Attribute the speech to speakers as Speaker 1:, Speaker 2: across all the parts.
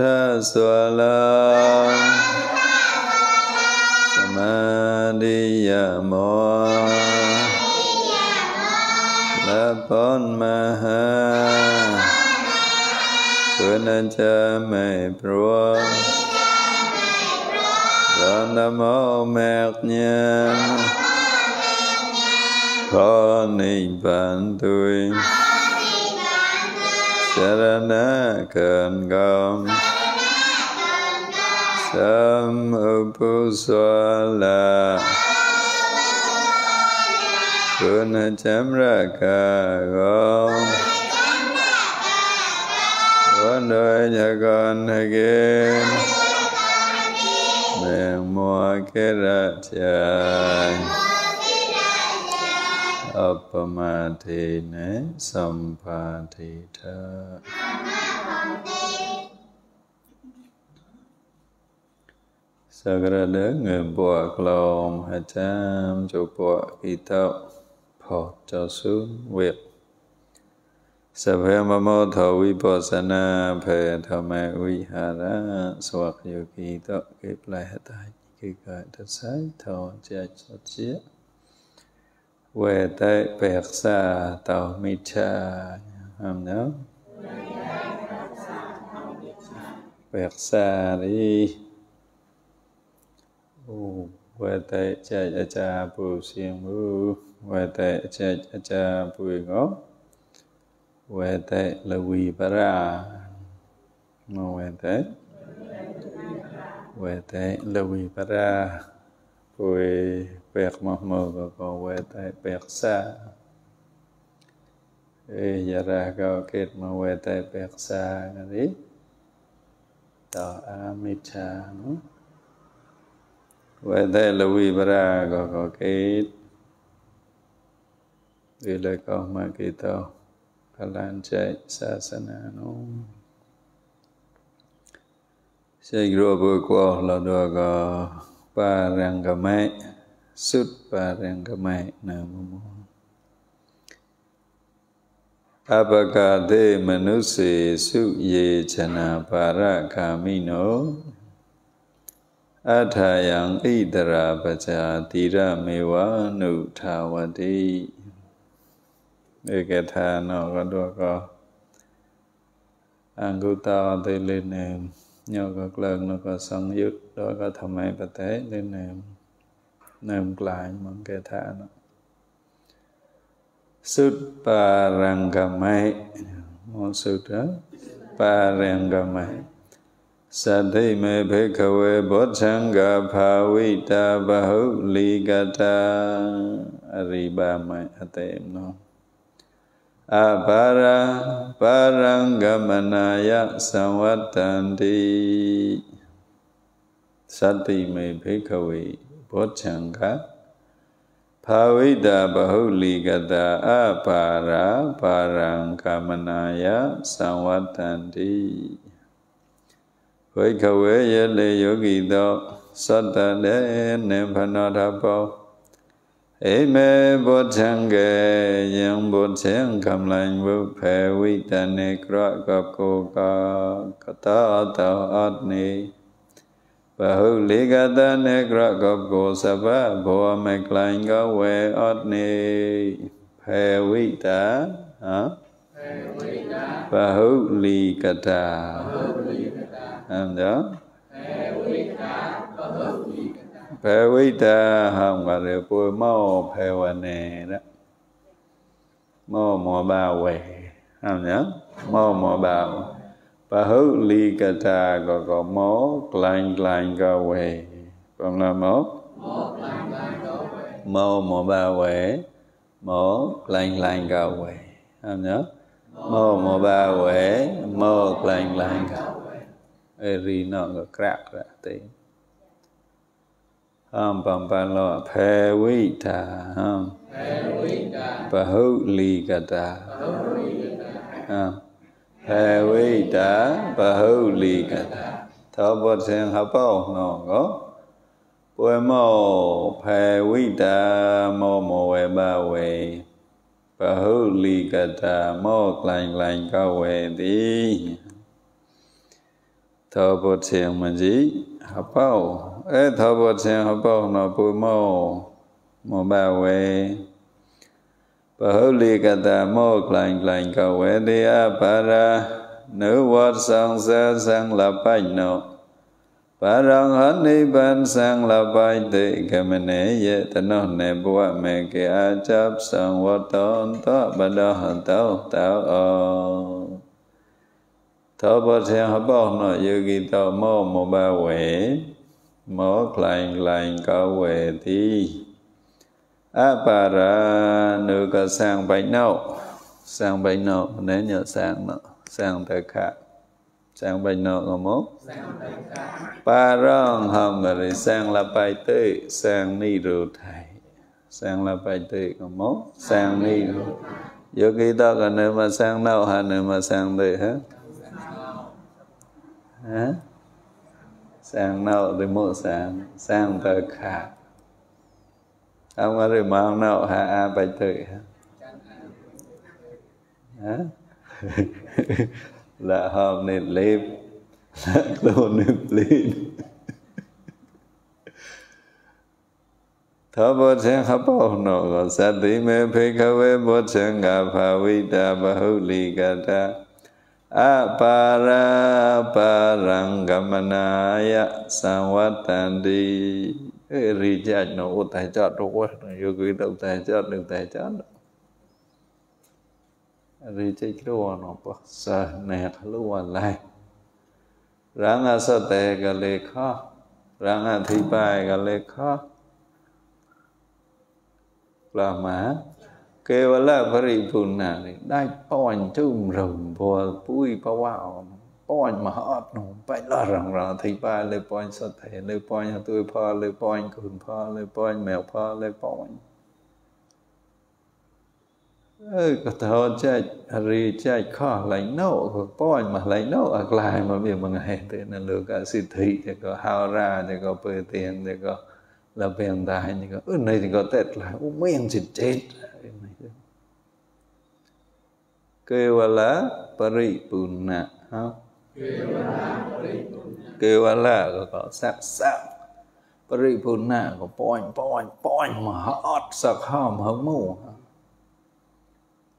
Speaker 1: ทาสวลา สมาดิยโมละปนมหาคุนจะไม่ปรวงรอนโมแมกเนียพอนบันตุย Sarana Kangam Sam Upuswala Punachamra Kagam Vandai Jagan Hagin Mẹ Mua Kera Chai อัปปมาเทนะสัมปาเทธาสักระเดงเงบวกลอมหัจามจุบวกอิตาพอจะสูงเวสเพมโมทวิปัสนาเพธรรมวิหารสวัสดิโยกีตเกิปลายหัตถ์คือกายทัศไยทอจะจดเสียเวทะเปรกษาต่อมิชาทำเนาะเปรกษาลีอ้เวทะเจจจาปุสิยงบูเวทะเจจจาปุยงอเวทะลวีปราโมเวทะเวทะลวีปราปุย pek mà mơ có go we tai pek sa e ya ra go ket ma we tai pek sa ga di ta amita no we tai la vi bara go go ket vì lời con mà kỳ tàu Phà Lan chạy xa xa nà nó Sẽ rùa bùi quà là đùa có ba ràng gà mẹ สุดปาเรงกมัยนามโมอปกาเทมนุเสสุเยชนาปาระคามิโนอัฏายังอิดราปจาติระเมวานุทาวดีเอกทานอก็ดวก็อังกุตาเตลินเนมโยกเกลิงนกสังยุตโดยก็ทำไมปฏิเลนเนม lại cái Nirmklayam Kathana. Sudparangamai. Một sutra. Parangamai. Sadhi me bhikkhave bodhsanga bhavita bahu ligata aribamai atem no. Apara parangamanaya sa sati me bhikkhave ဘောထံကဖာဝိတဘဟုလီကတာအပါရာပါရံကမနာယသံဝတ္တန္တိဝိခဝေယလေယောဂီသောသတ္တလေနိဗ္ဗာန်ထပောအိမေဘောထံကေယံဘောထံကမ္လိုင်ဝုဖေဝိတနေကရကကိုကကတာတောအတ်နေ và hư lý ca ta nê gra gop go sa va bồ mê klein ga we ot ni phê vi tá hả và hư lý ca ta đó phê vi tá hầm và rửa bùi mau phê và nè đó mau mò bao về hầm nhớ mau mò bao bà hữu ly cà trà có có một lành lành cà quê còn là một mô mô bà quê một lành lành cà quê không nhớ mô mô bà quê một lành lành cà quê ê ri nó ngờ crack ra tí ham bằng ba lo phê quý trà ham phê quý trà và hữu ly cà trà ham ဟဝိတာပဟုတ်လီကတာသောဘသင်ဟပေါနောကောပွေမောဖေဝိတာမောမောဝေဘဝေပဟုလီကတာမောကလိုင်လိုင်ကဝေတိသောဘသင်မကြီးဟပေါအဲသောဘသင်ဟပေါနောပွေမောမောဘဝေ Bahulikata mô lành lành cầu quế đi a bà ra Nữ vọt sang xa sang là bạch no, Bà rong hết ni ban sang là bạch tị cái mê nế dê tà nó nè bùa mẹ kì a chấp sang vọt tôn tố bà đô hẳn tàu tàu ô Thô bà theo hả bó nọ dư kỳ tàu mô mô bà quế Mô lành lành cầu quế thi apara nuka sang bánh nậu sang bánh nậu nếu nhớ sang nọ sang tài khả sang bánh nậu ngầm mốt parang hầm rồi sang la bài tư sang ni ru thai sang la bài tư ngầm mốt sang ni ru vô khi đó còn nếu mà sang nậu hả nếu mà sang tư hả hả sang nậu thì mốt sang sang tài khả เอา ông ấy mà ông า à o hà a b à ยฮะ h ะ là hôm nay l ล n บละโ i น ê n lên ทบทวนข้าพเจ้าหนูสัตย์ที่เมืพิกเวบบุทวนกับาวิดาบาหุลีกัตตาอะปาราปารังกัมมนายะสังวัตันดี rija no utai cha to wa no yo ki dau tai cha no tai cha no rija kro no pa sa ne khlu wa lai ranga sa te ga le kha ranga thi pai ga le kha la ma kê wa la pari punna đại dai pawan chum rồng bùa pui pa wa point មហោបនោះបៃលរងរងថៃបាលើ point សុទ្ធទេលើ point ទួយ ផលលើ point គុណផលលើ point មែវផលលើ point អើក៏តោចែករីចែកខោះឡៃណូក៏ប៉ោញមកឡៃណូអាក្លាយមកវាមកហេទៅនៅលើកសិទ្ធិទៅក៏ហៅរ៉ាទៅក៏ពើទៀងទៅក៏លបៀងដែរទៅក៏អឺនេះទៅក៏តេតឡាអូមៀងចិត្តចេតគេវឡាបរិបុណហៅគេវឡាក៏ក៏សាក់សាក់ប្រិភុណាក៏ប៉ាញ់ប៉ាញ់ប៉ាញ់មកអត់សកហមហមូ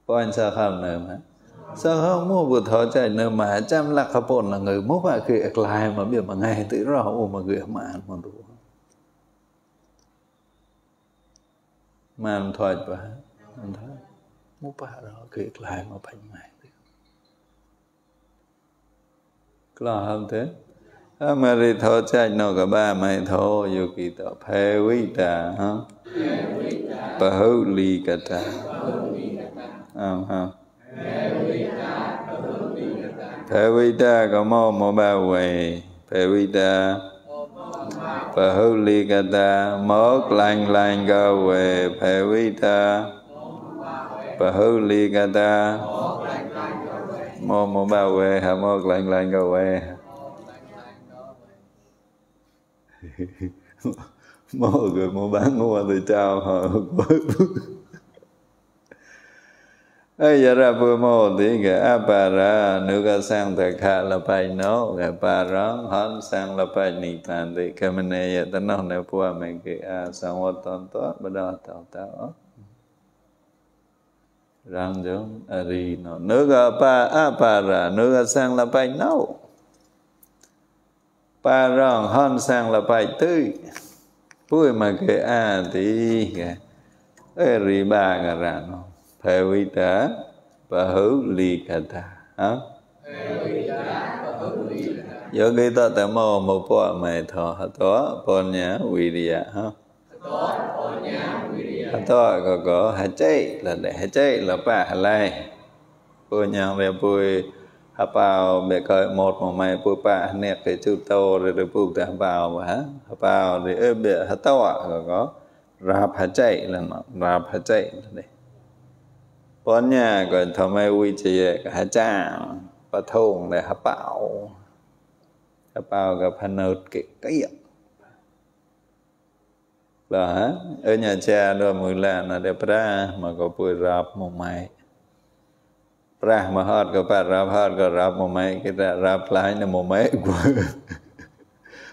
Speaker 1: ប៉ាញ់សកហមនៅមកសកហមូពុទ្ធោចៃនៅមកចាំលក្ខពន្ធងើមកว่าគេក្លាយមកមានមួយថ្ងៃទៅរស់អូមកគឺមានមកទូមានថយបាមិនថយមកបារគេក្លាយមកបាញ់ម៉ែ là không thế Mary thô chạy nó cả ba mày thô dù kỳ tọ phê quý trà hả bà hữu ly cả trà không không phê quý trà có mô mô ba quầy phê quý trà bà hữu ly cả trà mốt lành lành cơ quầy phê quý trà bà hữu ly cả trà mô mô ba quê hà mô lạnh lạnh cầu quê mô người mua bán mua từ giờ ra vừa Pumo thì cái Apara cái sang thật hạ là phải nó Cái bà rón hón sang là phải nị tan Thì cái mình này giờ ta nói nè bùa mình cái à, A sang hoa tôn tốt Bà đó tạo tạo Rang jong ari nó no. Nuga pa apara. À, Nuga sang la pai no. Pa rong hon sang la pai tui. Pui ma à, ke a ti ke. Ari ba ga ra no. Phai vi ta pa hữu li ka ta. Hả? Yogi ta ta mo mo po mai tho ha to po nya vi ha. ตัวก็ก็หายใจละเดหายใจละป่าอะไรปุญญาเบปุยฮาเปล่าเบก็หมดหมไม่ปุยป่าเนี่ยไปจุดโตเลยอดปูกแต่ฮาเปล่าวะฮะฮาเปล่าหรือเออเบฮาตัวก็ก็ราบหายใจละเนาะราบหายใจละเดปัญญาก็ทำไมวิจัยก็หายจ้าปะทงเลยฮาเปล่าฮาเปล่ากับพนุษย์เกี่ยว lah nya cha lo mula na de pra mà có pui rap một mai pra mà hết có pa rap hết có rap một mai cái ra rap lại là một mai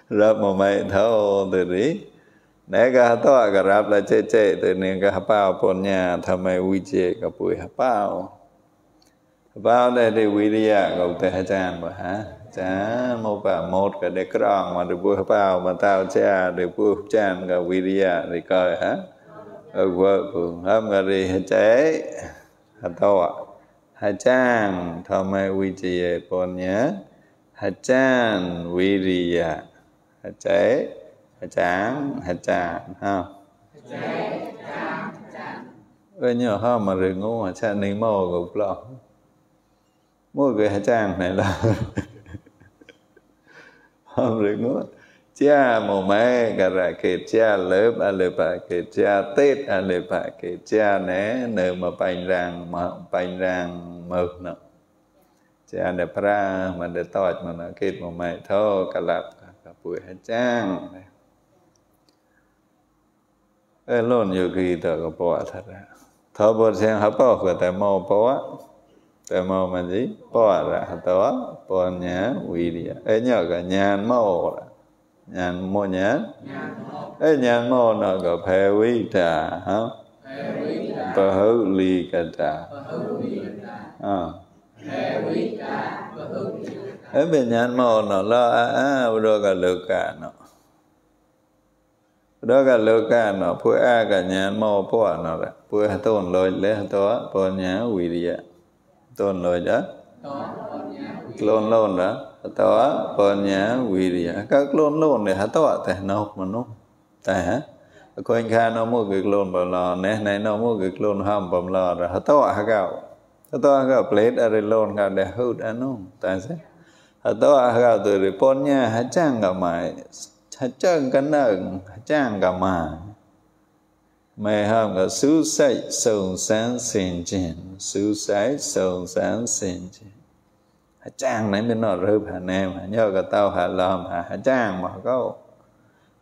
Speaker 1: rap một mai thâu từ đi nè cả to cả rap là chê chê từ nè cả bao pon nhà tham ai vui chê cả pui bao bao đây thì vui đi à cậu ta chan mà ha cha mô bà một cái để krong mà được bùa bao mà tao cha được bùa chan cả vidya dạ thì coi hả ở ờ, vợ của hâm gà đi hả chế hả tô ạ hả chan thọ mê vi trì con nhớ hả chan vidya dạ. hả chế hả chán hả chan ha ơi nhớ hôm mà rừng ngu hả chan ni mô gục lo mua cái hả chan này là ฮัมรงดเจ้ามองไม่กระไรเกิดเจ้าเลิบอะไรไปเกิดเจ้าติดอะไรไปเกิดเจ้าเนี่ยเนื้อมาปั่นรังมาปั่นรังมึกเนาะเจ้าเดาพระมันเด้ตอดมันเกิดมองไม่ท้อกระลับกระปุยให้จ้างเออล้นอยู่กี่ตัวก็ปวดทัดนะทบทวนเสียงฮับป่อเกแต่มอปวด തമോമജി പോര അഥവാ പോഞ്ഞ വീര്യ എഞ്ഞൊക്കെ ഞാൻ മോറ ഞാൻ മോ ഞാൻ ഏ ഞാൻ മോനൊക്കെ ഭയവീട്ട ബഹുലീകട്ട ആ ഏ ഞാൻ മോനല്ലോ ആ ഇവിടെയൊക്കെ ലുക്കാനോ đó là lơ ca nó phu a cả nhà mò po nó là phu a tôn lôi lê to po nhà quỷ địa tuần rồi đó lôn luôn đó tawa panya wirya các lôn luôn này hả tawa teh nộp mà nộp teh hả có anh khai nó mua cái lôn bảo lo, nè này nó mua cái lôn ham bảo lo, rồi hả tawa hả gạo hả tawa gạo plate ở đây lôn gạo để hút anh nông tại sao hả tawa gạo từ rồi panya hả chang gạo mày hả chang cái nợ hả chang gạo mày mê hâm là sứ sạch sầu sáng xin chén sứ sạch sầu sáng xin chén hà trang này mình nói rớp hà nem hà nhớ cả tao hà lòm hà hà trang mà câu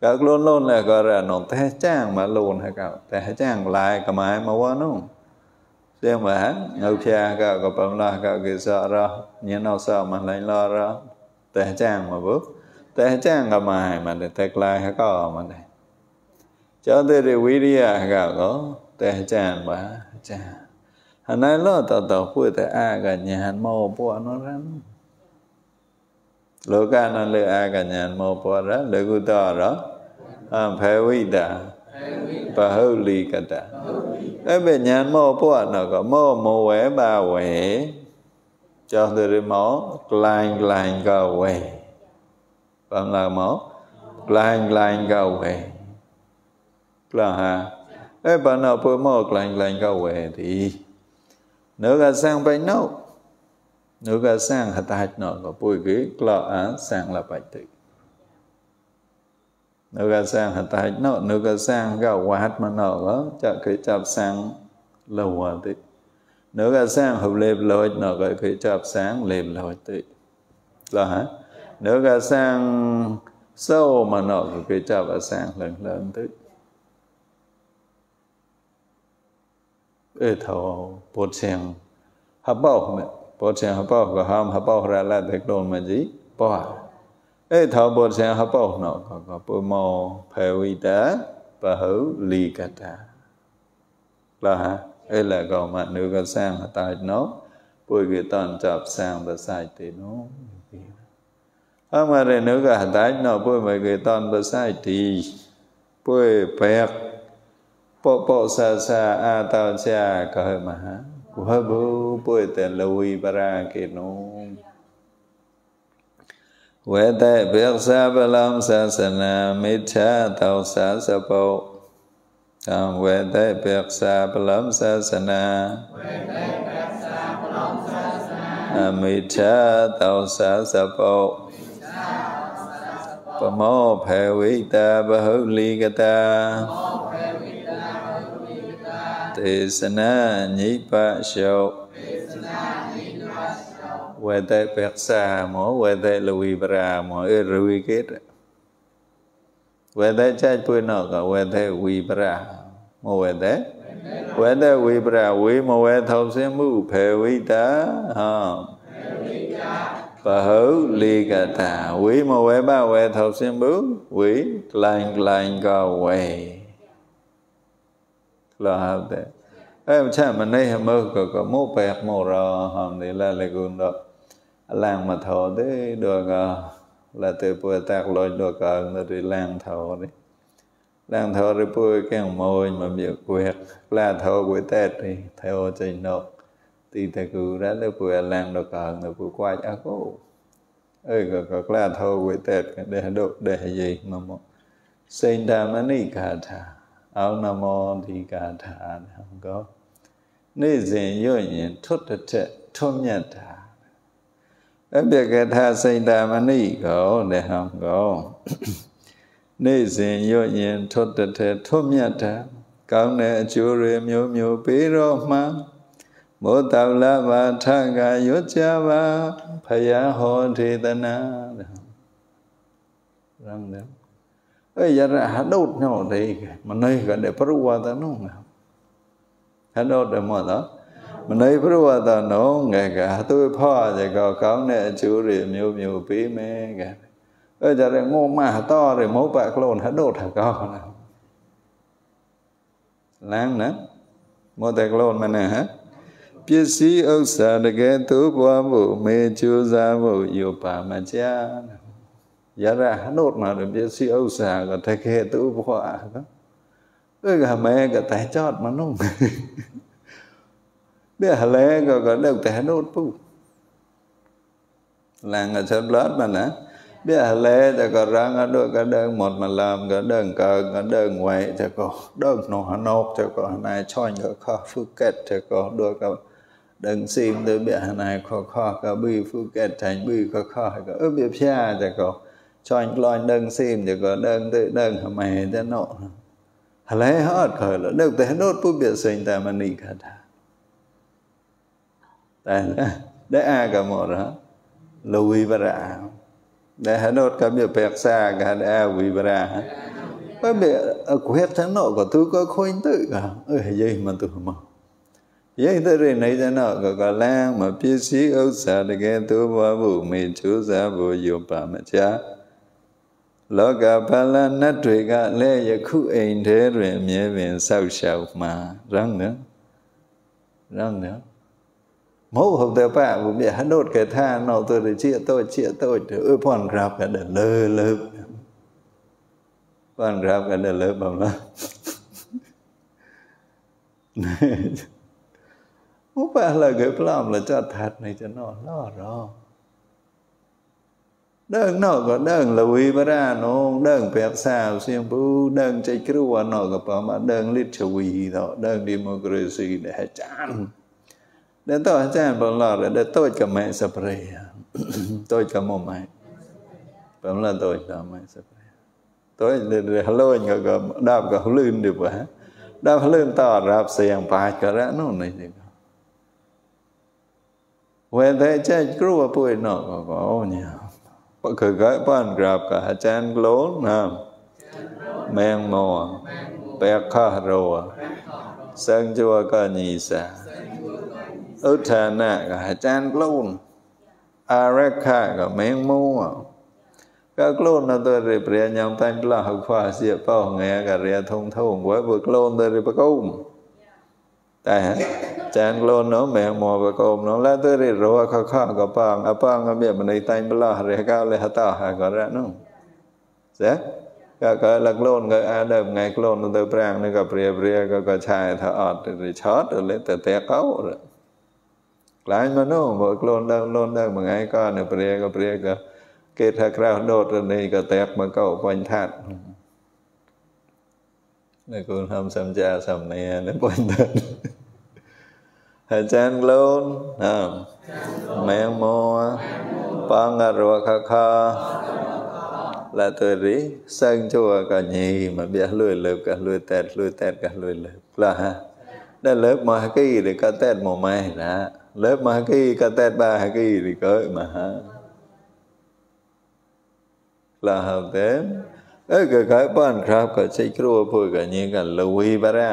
Speaker 1: các luôn luôn là có ra nó thế trang mà luôn hà cậu thế trang lại cả mai mà quá nó xem mà hắn ngầu cha cậu có bấm lo cậu kia sợ ra nhớ nó sợ mà lấy lo ra thế trang mà bước thế trang cả mai mà để thế lại hà cậu mà đây ကျောင်းတဲ့ဝိရိယကတော့တဲကြံပါကြံဟနိုင်လို့တော်တော်ဖွင့်တဲ့အာကညာမောပေါ်နော်ရန်လောကနော်လေအာကညာမောပေါ်ရလေကုတော်ရအဖေဝိတာပဟုတ်လီကတအဲ့ပဲညာမောပေါ်နော်ကမောမဝဲပါဝဲကျောင်းတဲ့မောကလိုင်းကလိုင်းကဝဲပမ်းလာမော lành lành cầu về là ha, e bà nào bơ mơ lành lành cao về thì nếu gà sang bay nâu nếu gà sang hạt hạt nọ có bùi ghế là á sang là bài tự nếu gà sang hạt hạt nọ nếu gà sang gạo quả hạt mà nọ đó chả cái chạp sang lâu hòa tự nếu gà sang hợp lệp lợi nọ có cái chạp sáng lệp lợi tự là hả nếu gà sang sâu mà nọ có cái chạp sáng lần lần tự 二头脖颈合抱嘛，脖颈合抱个 ham 合抱来来得弄嘛 gì bỏ ai thảo bồ sen hấp bồ nọ có có bồ màu phèo y tá và hữu lì cả ta là hả ấy là còn mà nữ có sang hả tài nó bùi cái toàn chập sang và sai thì nó à mà rồi nữ cả hả tài nó bùi mấy cái toàn và sai thì bùi phèo ปปสัสสะอาตาชาก็เมหากุบุปุตเตลวิปรากิโนเวเตเบกสาบาลามศาสนามิชาตาสาสสะปกัมเวเตเบกสาบาลามศาสนามิชาตาสัสปะปปโมเพวิตาบะหุลีกตาသေစနညိပရှောသေစ
Speaker 2: နညိပရ
Speaker 1: ှောဝေတပက္ဆာမောဝေတလဝိပရာမောအရဝိကေတဝေတချတ်ပွေနောကဝေတဝိပရာမောဝေတဝေတဝိပရာဝေမဝေထောစင်းမှုဖေဝိတာဟောဖေဝိတာပဟုလေကတာဝေမဝေဘဝေထောစင်းမှုဝေကလိုင်းကလိုင်းကဝေ lo hab de em cha mà nay hàm mơ có có mô bẹt mô rò hôm nay là lê gùn đó làng mà thọ thế được à, là từ bữa tạc lôi được ở à, nó đi làng thọ đi làng thọ rồi bữa càng môi mà miệng quẹt là thọ buổi tết đi theo trình độ thì thầy cứ ra lấy bữa làng được ở à, nó bữa qua chả có ơi có có là thọ buổi tết để đột để gì mà sinh đàm anh ấy cả thà အောင်နမောဒီကာထာနောကောနေ့စဉ်ရွတ်ရင်ထွတ်တစ်ထက်ထွတ်မြတ်တာအပြကထာစိတ်တမဏိကောတဲ့ဟောကောနေ့စဉ်ရွတ်ရင်ထွတ်တစ်ထက်ထွတ်မြတ်တာကောင်းတဲ့အကျိုးတွေမျိုးမျိုးပေးတော့မှမောတောလဘာထကရွတ်ကြပါဖယဟောဒေသနာတဲ့ရမ်းတယ် ấy giờ ra hạt đốt nhau đấy mà nay gần để pru hoa ta nó nghe hạt đốt để mà đó mà nay pru hoa ta nó nghe cả tôi pha thì có cáo nè chú rì miêu miêu bí mê cả ấy giờ ra ngô mà to rồi mẫu bạc lồn hạt đốt hạt cao nè láng nữa mẫu bạc lồn mà nè hả ပစ္စည်းဥစ္စာတကယ်သို့ပွားမှုမေချိုးစားမှုယောပါမကြာတဲ့ ra nốt mà để biết yarahanot marabyasi ausa gathakhetu upavaa đó cái gà mẹ cả tài chót mà nó để hà lẽ có có được tài nốt pu là ở sớm lót mà nè để hà lẽ thì có răng ở đôi cái đơn một mà làm cái đơn cờ cái đơn ngoại thì có đơn nổ hà nốt thì có này cho nhớ kho phu kết thì có đôi cái đơn xin tới bị này kho kho cái bì phu kết thành bì kho kho cái ướp bia pia thì có cho anh loài đơn xin thì có đơn tự đơn hả mày thế nọ hả lấy hết khởi là được thế nốt bút biệt sinh ta mà nị cả thà tại để a cả một đó lùi và ra để hả nốt cả biệt bẹc xa cả để a vì và ra bởi vì ờ, ở quyết thế nọ của tôi có khuyên tự cả ơi gì mà tôi mà Yết tới này thế nào có cả lang mà biết sĩ ấu xa để nghe tu và vụ mì chú giả vô dụng bà mà cha. ลกกับลนัดเวกาเลยยคุเองเทเรเมียเ็นสาวชาวมารังเนาะรังเนาะมูหอบเดาป้าผมเดาฮนโดดแกท่านเอาตัวเดเชี่ยโตวเชี่ยโตัวเออพอนครับกันเดินเลยเลยพอนครับกันเดินเลยบ้างละมู้ปะาเลยเกิดพลอมเลยจะดทัดในจะนอนล่อรอดินนอก็เดินละวีได้นองเดินเปียสาวเสียงปูเดินใจกรัวนอกก็ปอมาเดินลิชวีเถาะเดินดิมกรีซีเดฮจานเดินต่ออาจารย์ปบอกเราเดินต่อกับแม่สเปรย์ต่อกับหม่อมผมเล่นต่อกับแม่สเปรย์ต่อเดินเดินฮัลโหลกับดับก็ลื่นดีกว่าดับลื่นต่อรับเสียงปาดก็แล้วนู่นนี่เวทีใจกลัวป่วยหนอกก็เนี่ย kagay pan grab ka hachan glon ha mang mo pe kha ro sang chua ka ni sa uthana ka hachan glon arakha cả mang mo các lôn là tôi để bria nhầm tay là học pha siết bao nghe cả ria thông thông với bực lôn tôi để bắt công tại chán lô nó mẹ mò và cồm nó lá tới rì rô khó khó có bằng à bằng à biết mà này tay bà lo rì cao lê hà tỏ hà có ra nó sẽ có có lạc lôn có à đầm ngay lôn nó tới prang nó có bìa bìa có có chai thở ọt rì chót rồi lấy tờ tè cấu rồi lại mà nó bộ lôn đơn lôn đơn mà ngay con nó bìa có bìa có kê thà cao đột rồi này có tè mà cậu quanh thạt នៅគូនហំសំចាសំនានៅបុណ្យទៅอาจารย์ลูนนะแมงมอปังกรวคคาและตัวรีสร้างชั่วกันยี่มาเบียร์ลุยเล็บกันลุยแตดลุยแตดกันลุยเล็บละฮะได้เล็บมาฮกี้หรือกันแตดหมอไหมนะเล็บมาฮกี้กันแตดบาฮกี้หรือก้อยมาฮะละฮะเด็มเออเกิดขึายบ้านครับ ก็ใช้ครัวพูดกันยี่กันลุยไปแล้ว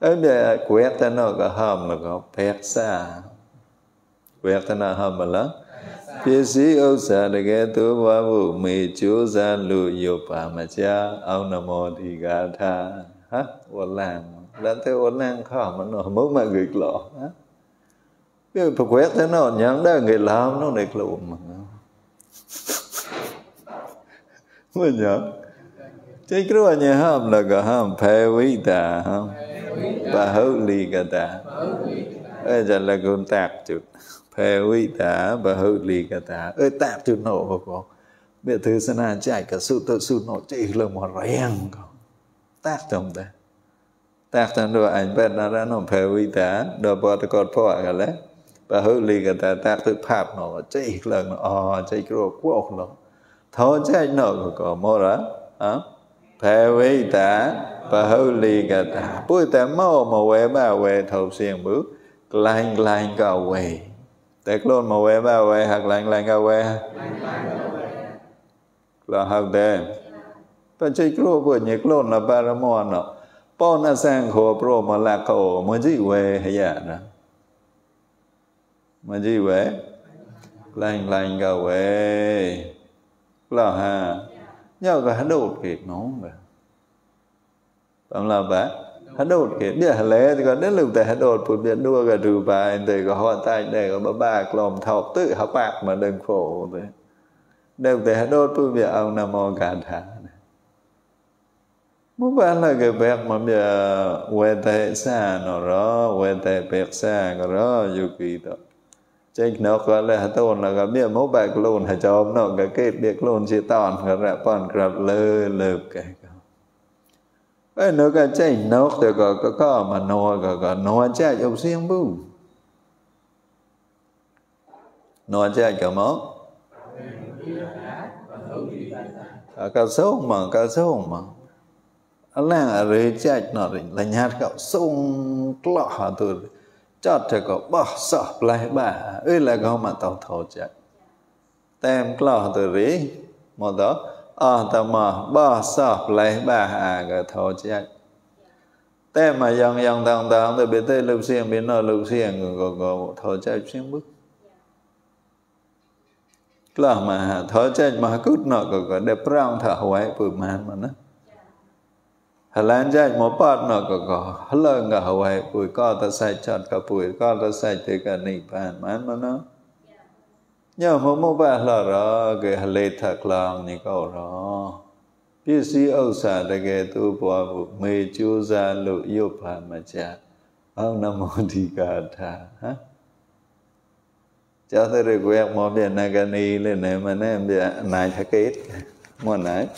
Speaker 1: Ada kuatana ka ham la ka peksa. Kuatana ham la. ပစ္စည်းဥစ္စာတကယ်သို့ဘဝမှုမေကြိုးစားလို့ရုပ်ပါမကြအောင်နမောဒီဂါထာဟာဝလန်လန်တဲ့ဝလန်ခါမနောမုတ်မကေကလောဟာပြေပကွဲတဲ့နော်ညံတဲ့ငေလာမနော်နေကလောမဟုတ်ညာတိတ်ကရောညဟမ်လကဟမ်ဖေဝိတာဟမ် Bahulikata. Ê chà là gồm tạp chút. Phê huy tá Bahulikata. Ê tạp chút nổ bà con. Bây giờ thứ sân hà chạy cả sự tự sự nổ chạy là một rèn con. Tạp chồng ta. Tạp chồng đồ ảnh bẹt nó ra nó phê huy tá. Đồ bò tà cọt phó ạ lấy. បើហឺលីកតាតាក់ទឹកផាប់ណោចេះឡើងអចេះគ្រោះគួអស់ឡោថោចេះណោក៏មរអ phê vi tả và hư lì gà tả bùi tả mô mà quê bà quê thầu xiên bước lành lành gà quê Tết luôn mà quê e bà quê e hạc lành lành gà quê là hạc đề bà chơi cổ bùi nhạc luôn là bà ra mò nọ bó nà sang khổ bro mà lạc khổ mà dì quê hay dạ nè mà dì quê lành lành gà quê là hà cái 녀가 nó 올게 너무 là bà hát đột kia địa hà lẽ thì còn đến lúc tại hát đột phụ biệt đua cả trừ bài thì có hoa tay này có bà bạc lòng thọc tự hạ bạc mà đừng khổ thế đều tại hát đột phụ biệt ông nam mô cả thả muốn phải là cái việc mà bây giờ quê tệ xa nó rõ quê tệ việc xa nó rõ dù kỳ đó ចេញណកលះតូនក៏មានមកបែកខ្លួនហើយចូលណកគេដៀកខ្លួនជាតនក៏រ៉ប៉ុនក្រាប់លើលើកែក៏អើនៅក៏ចេញណកទៅក៏ក៏មកណក៏ក៏ណចែកអ៊ុំសៀងប៊ូណចែកក៏មកក៏សូងមកក៏សូងមកអឡារេចែកណរិញលញ្ញាតក៏សូងក្លោះទៅ cho thầy có bỏ sợ lại bà ơi là gom mà tao thổ chạy tem lo từ rí một đó ở tao mà bỏ sợ lại bà à cái thổ chạy tem mà dòng dòng thằng thằng từ bên tây lục xiên bên nọ lục xiên rồi rồi rồi thổ chạy xiên bước là mà thổ chạy mà cút nọ rồi rồi đẹp răng thở hoài bự màn mà nó Halan jai mo pat no ko ko hala nga hawai pui ko ta sai chat ka pui ko ta sai te ka ni pan man ma no nhờ mo mo ba la ra ke hale tha klang ni ko ra ပစ္စည်းဥစ္စာတကယ်သူ့ဘဝကိုမေကြိုးစားလို့ရုပ်ပါမကြအောင်နမောဒီကာထာဟမ်ကြာတဲ့ကွယ်မောပြနဂနီလေးနဲ့မနဲ့ပြအနာချကိတ်မွန်းနိုင်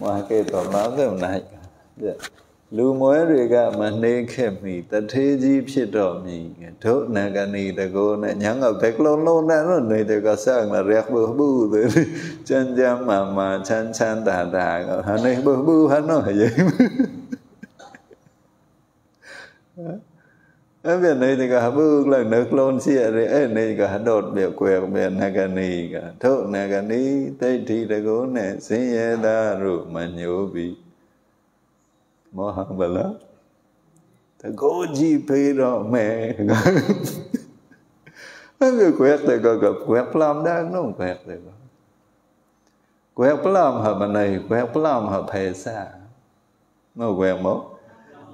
Speaker 1: မွားခဲ့တော့မသင့်နိုင်လူမွဲတွေကမနှိမ့်ခဲ့မိတထေးကြီးဖြစ်တော့မိဒုနဂဏီတကောနဲ့ညံောက်တကလုံးလုံးနဲ့နေတဲ့ကဆန်မရက်ဘူးဘူးတဲ့ကျန်ကျန်မာမာချမ်းချမ်းသာသာကဟနေဘူးဘူးဟနောရေး biển này thì cả bư là nước lôn xịa rồi ấy này cả đột biểu quẹt biển này cả nì cả thợ này cả ní tây thì đã cố nè xế đa rủ mà nhớ bị mô hạng bà lắm ta cố chi phê rõ mẹ mấy người quẹt có gặp làm đang không quẹt thì có quẹt làm hợp này quẹt làm hợp hệ xa nó quẹt mốt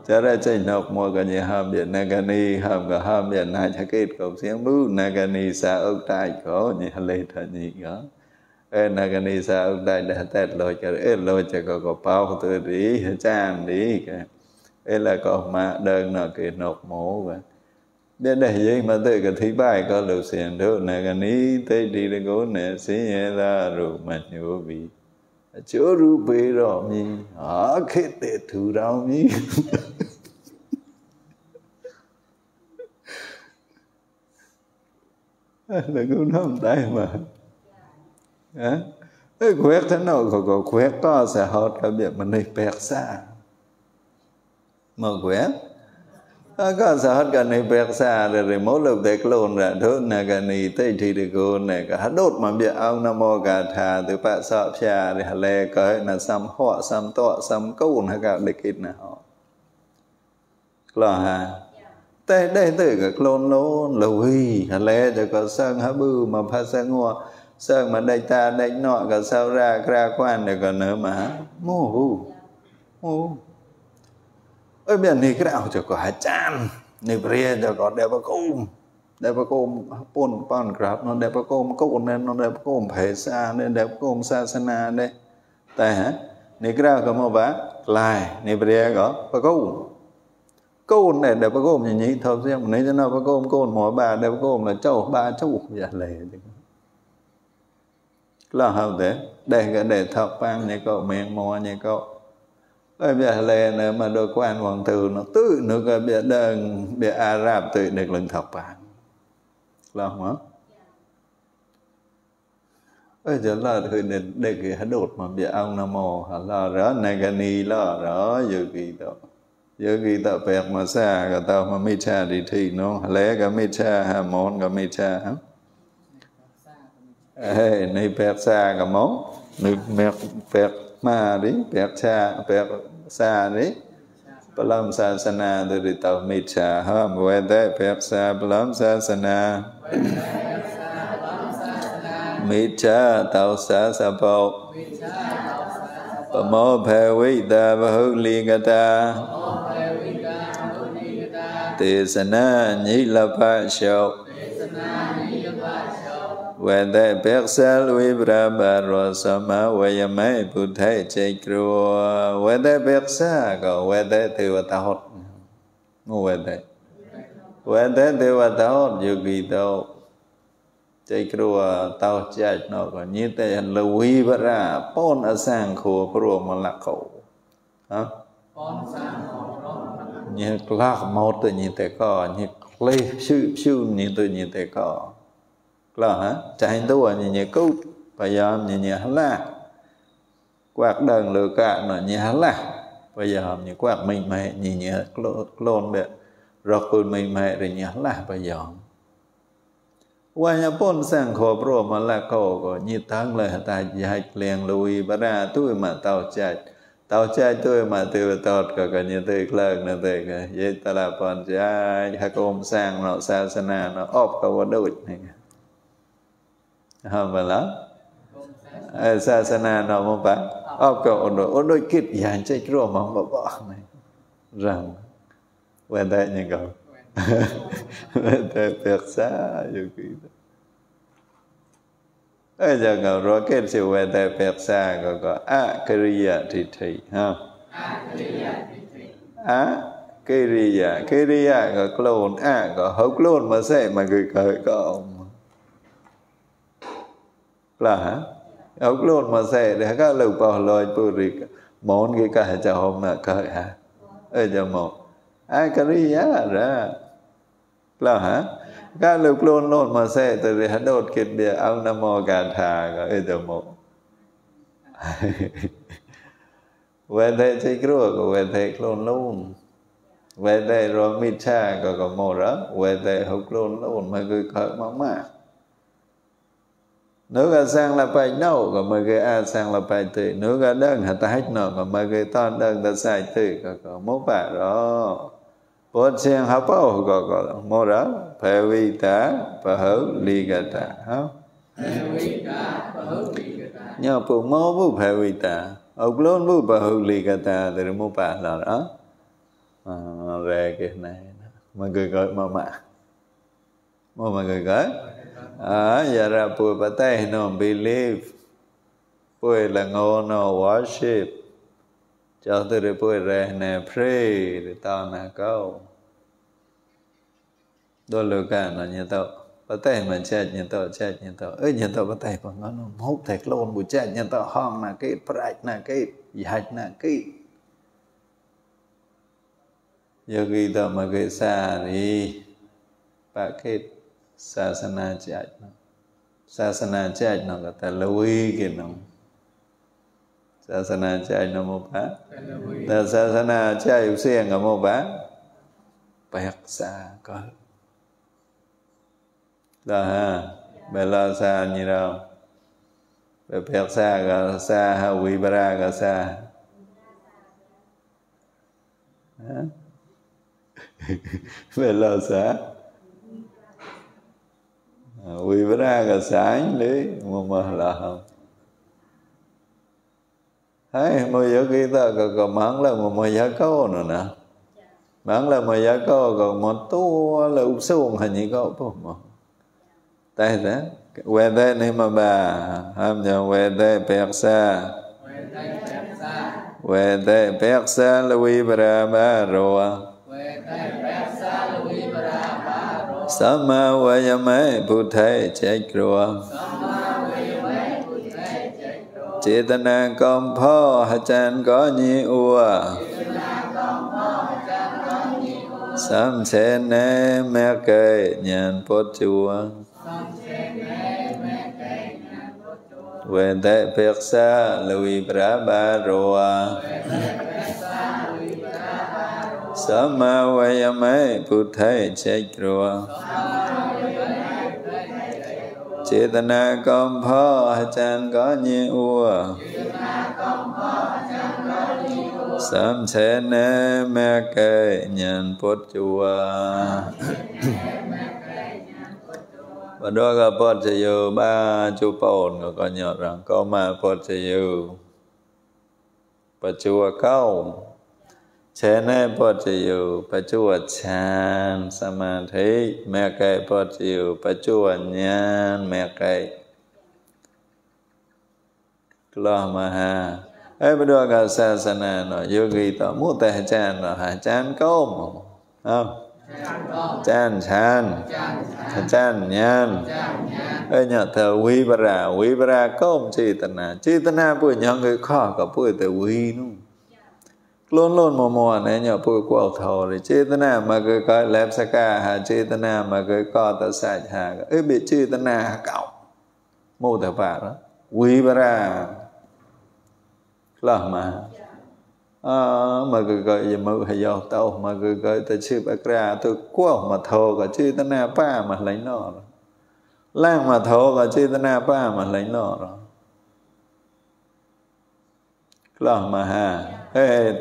Speaker 1: Charachinok Moganya Hamya Nagani Hamga Hamya Nachakit Kok Siang Bu Nagani Sa Ước Tai Ko Nhi Lê Tha Nhi Ko Ê Nagani Sa Ước Tai Đã Tết Lo Chà Ê Lo Chà Ko Ko Pao Tư Rỉ Chan Rỉ Ê là Ko Ma Đơn Nọ Nọc Mổ Vậy để vậy mà tôi cái thứ bài có lưu xiên đó nè cái ní tới đi đến cố xí ra rồi mà nhớ bị mi, 저루 베라미 아케테 mi, là cứ nó không tay mà à? cái quét thế nào có có quét có sẽ hót cái việc mà này bẹt xa mà quét Akasahakani peksa dari mulut teklon radhun nagani tiji dikune kahadut mambia au namo gatha tu pak sop sya di hale kai na sam ho sam to sam kun haka dikit na ho. Lo ha. Teh đây tự cả clon lô lâu hi hale cho có sang há bư mà pha sang ngua sang mà đây ta đây nọ cả sao ra ra quan để còn nữa mà mô hu mô Ôi bây giờ này cái đạo cho có hai chan Này bria cho có đẹp bà cung Đẹp bà cung Pôn bàn grab nó đẹp bà cung Cốc nên nó đẹp bà cung Phải xa nên đẹp bà cung xa xa nà đây Tại hả Này cái đạo có mô bá Lại Này bria có bà cung Côn này đẹp bà cung như nhí thơm xem Nếu cho nó bà cung côn mỏ bà đẹp bà cung là châu ba châu Dạ lệ Là hợp thế Để cái để thập bang như cậu miệng mò như cậu bây giờ là mà đôi quan hoàng tử nó tự nó cái bia đơn ả Arab tự được lần thọc bạn, là không á bây giờ là thì nên để cái đột mà bia ông nam mô là rõ này nagani là rõ giờ kỳ đó giờ kỳ tập việc mà xa cái tao mà mi cha đi thì nó lẽ cái mi cha hà món cái mi cha hả Ê, này bẹt xa cái món, này bẹt มาดิเปียกชาเปียกซาดิปลอมศาสนาดุริตาวมิชาห้ามเวได้เปียกชาปลอมศาสนามิชาเตาวสาสะปกปโมเพวิตาบุลีกตาเทศนาญิลภาโชเวัแต่เปกเซลวิบราบารสมาวายไม่พุทธใจกลัววเวแต่เปียกเซาก็เวแต่เทวตาหดงูเวแต่เวแต่เทวตาหดอยู่กี่โตใจกลัวเตาใจนอกนี้แต่ยันลวีบราป้อนอสังขัวพระมลักเขาฮะนี่กลากมดตัวนี้แต่ก็นี่เลีชื่อชื่อนี่ตัวนี้แต่ก็ là hả chạy tôi à, nhẹ nhẹ cút bây giờ nhẹ nhẹ hắn là quạt đơn lừa cả nó nhẹ hắn là bây giờ nhẹ quạt mình mẹ nhẹ nhẹ lôn bẹ rồi cùn mình mẹ rồi nhẹ hắn là bây giờ quan nhà bốn sang khổ bro mà là khổ có như thắng là ta dạy liền lùi bà ra tôi mà tao chạy tao chạy tôi mà từ tọt có cái như tôi lần nữa tôi cái vậy ta là bọn chạy hạc ôm sang nó sao sana nó ốp có đôi này hambala sasana nama pak apa ono ono kit ya cek ro mam ba này ram wadanya kau wadai persa yo kita ai giờ ngầu rõ kết sự về tài phép xa gọi có a kiriya thị thị ha a kiriya kiriya gọi clone a gọi hậu clone mà sẽ mà gửi cởi có ông กล้าเอาโกรธมาแส่เลียวก็เลืกปาลอยปุริก หมอนกีก็จะหอมนะก็ฮะ เออจะหมอกอากรียะนะกล่าฮะก็เลืกโกรธโนดมาแส่แต่เดี๋ยโดดเก็บเดียเอาหน้โมอการถาก็ เออจะหมอกเวทใจกรัวก็เวทโกรลุ่มเวทใจรอมิชาก็ก็หมอรแ้วเวทใจหกโกรธโนดมันก็เข้ามาก nếu Nuga sang là phải nấu ko mấy cái à a sang là phải tự nếu Nuga đơn hạt hách nó ko mấy cái ton đơn ta sai tu ko ko mo pa ro. Bố sen ha pa ho ko ko mo ra pa vi ta pa ho li ga ta. Ha? Nhờ phụ mô bố pa vi ta. Ốc lôn bố pa ho li ga ta từ mo pa la ra. À, về cái này. Mọi người gọi mà mà. Mọi người gọi. Ah, Yarapur Patai, no, believe. Pui lango, no, worship. Chautari Pui rehne, pray, thì tao na câu. Đôi lưu cả nó như tao. Patai mà chết như tao, chết như tao. Ơi như tao Patai bằng nó, mốc thạch lôn bu chết như tao. Hong na kip, prạch na kip, dạch na kip. Yogi dhamma kesa ri. Pakit. శాసనాచాజ్ఞ శాసనాచాజ్ఞ తెలవీకినం శాసనాచాజ్ఞ ముప్ప శాసనాచార్య xiên ở mô bán bẹt xa có là ha bè lo xa như đâu bè bẹt xa gà xa ha quỷ bà ra gà xa bè lo xa Vivaragasañli sáng Hai, mà mà giờ khi ta ka ka mang là mà ya câu nữa nè. Mang là mà ya câu còn mà tu là la usung như câu po mà. Tại thế, về thế này mà bà, ham nhà về đây bẹc xa. Về đây bẹc xa là vi bà bà rồi. Về đây bẹc สัมมาวายามะพุทธะเจกรวะเจตนากองพ่อหจันย์ก็ยีอัวสามเชนเนแม่เกยญานปจัว เวทเพเปกษาลุยพระบารัว sa ma vayame buddhe chaikruva Chetana công pho ha có nhi ua Sam se ne mẹ kê nhàn bốt chua Và đó là bốt chê yu ba chú bồn của con nhỏ rằng có mà bốt chê yu Và chua câu ชนปอจะอยู่ปัจจุบันฌานสมาธิแม่ไก่ปอจะอยู่ปัจจุบันญาณแม่ไก่กล้อมาหาไอ้ไปดูกับศาสนาหน่อยโยกีต่อมุตแต่จานหน่อยอาจานก้มเอาจานชานจานญาณไอ้เนี่ยเธอวิปราวิปราก้มจิตนาจิตนาพูดยังไงข้อกับพูดแต่วินุ luôn luôn mò mò này nhỏ bùi quào thầu thì chê tân à mà cứ coi lẹp xa ca hà chê tân à mà cứ co tờ sạch hà ế bị chê tân à cậu mô thờ phạ đó quý bà ra là mà à, mà cứ coi gì mà hay dọc tàu mà cứ coi ta chê bà ra tôi quào mà thầu cả chê tân à ba mà lấy nọ, rồi lang mà thầu cả chê tân à ba mà lấy nọ rồi là mà hà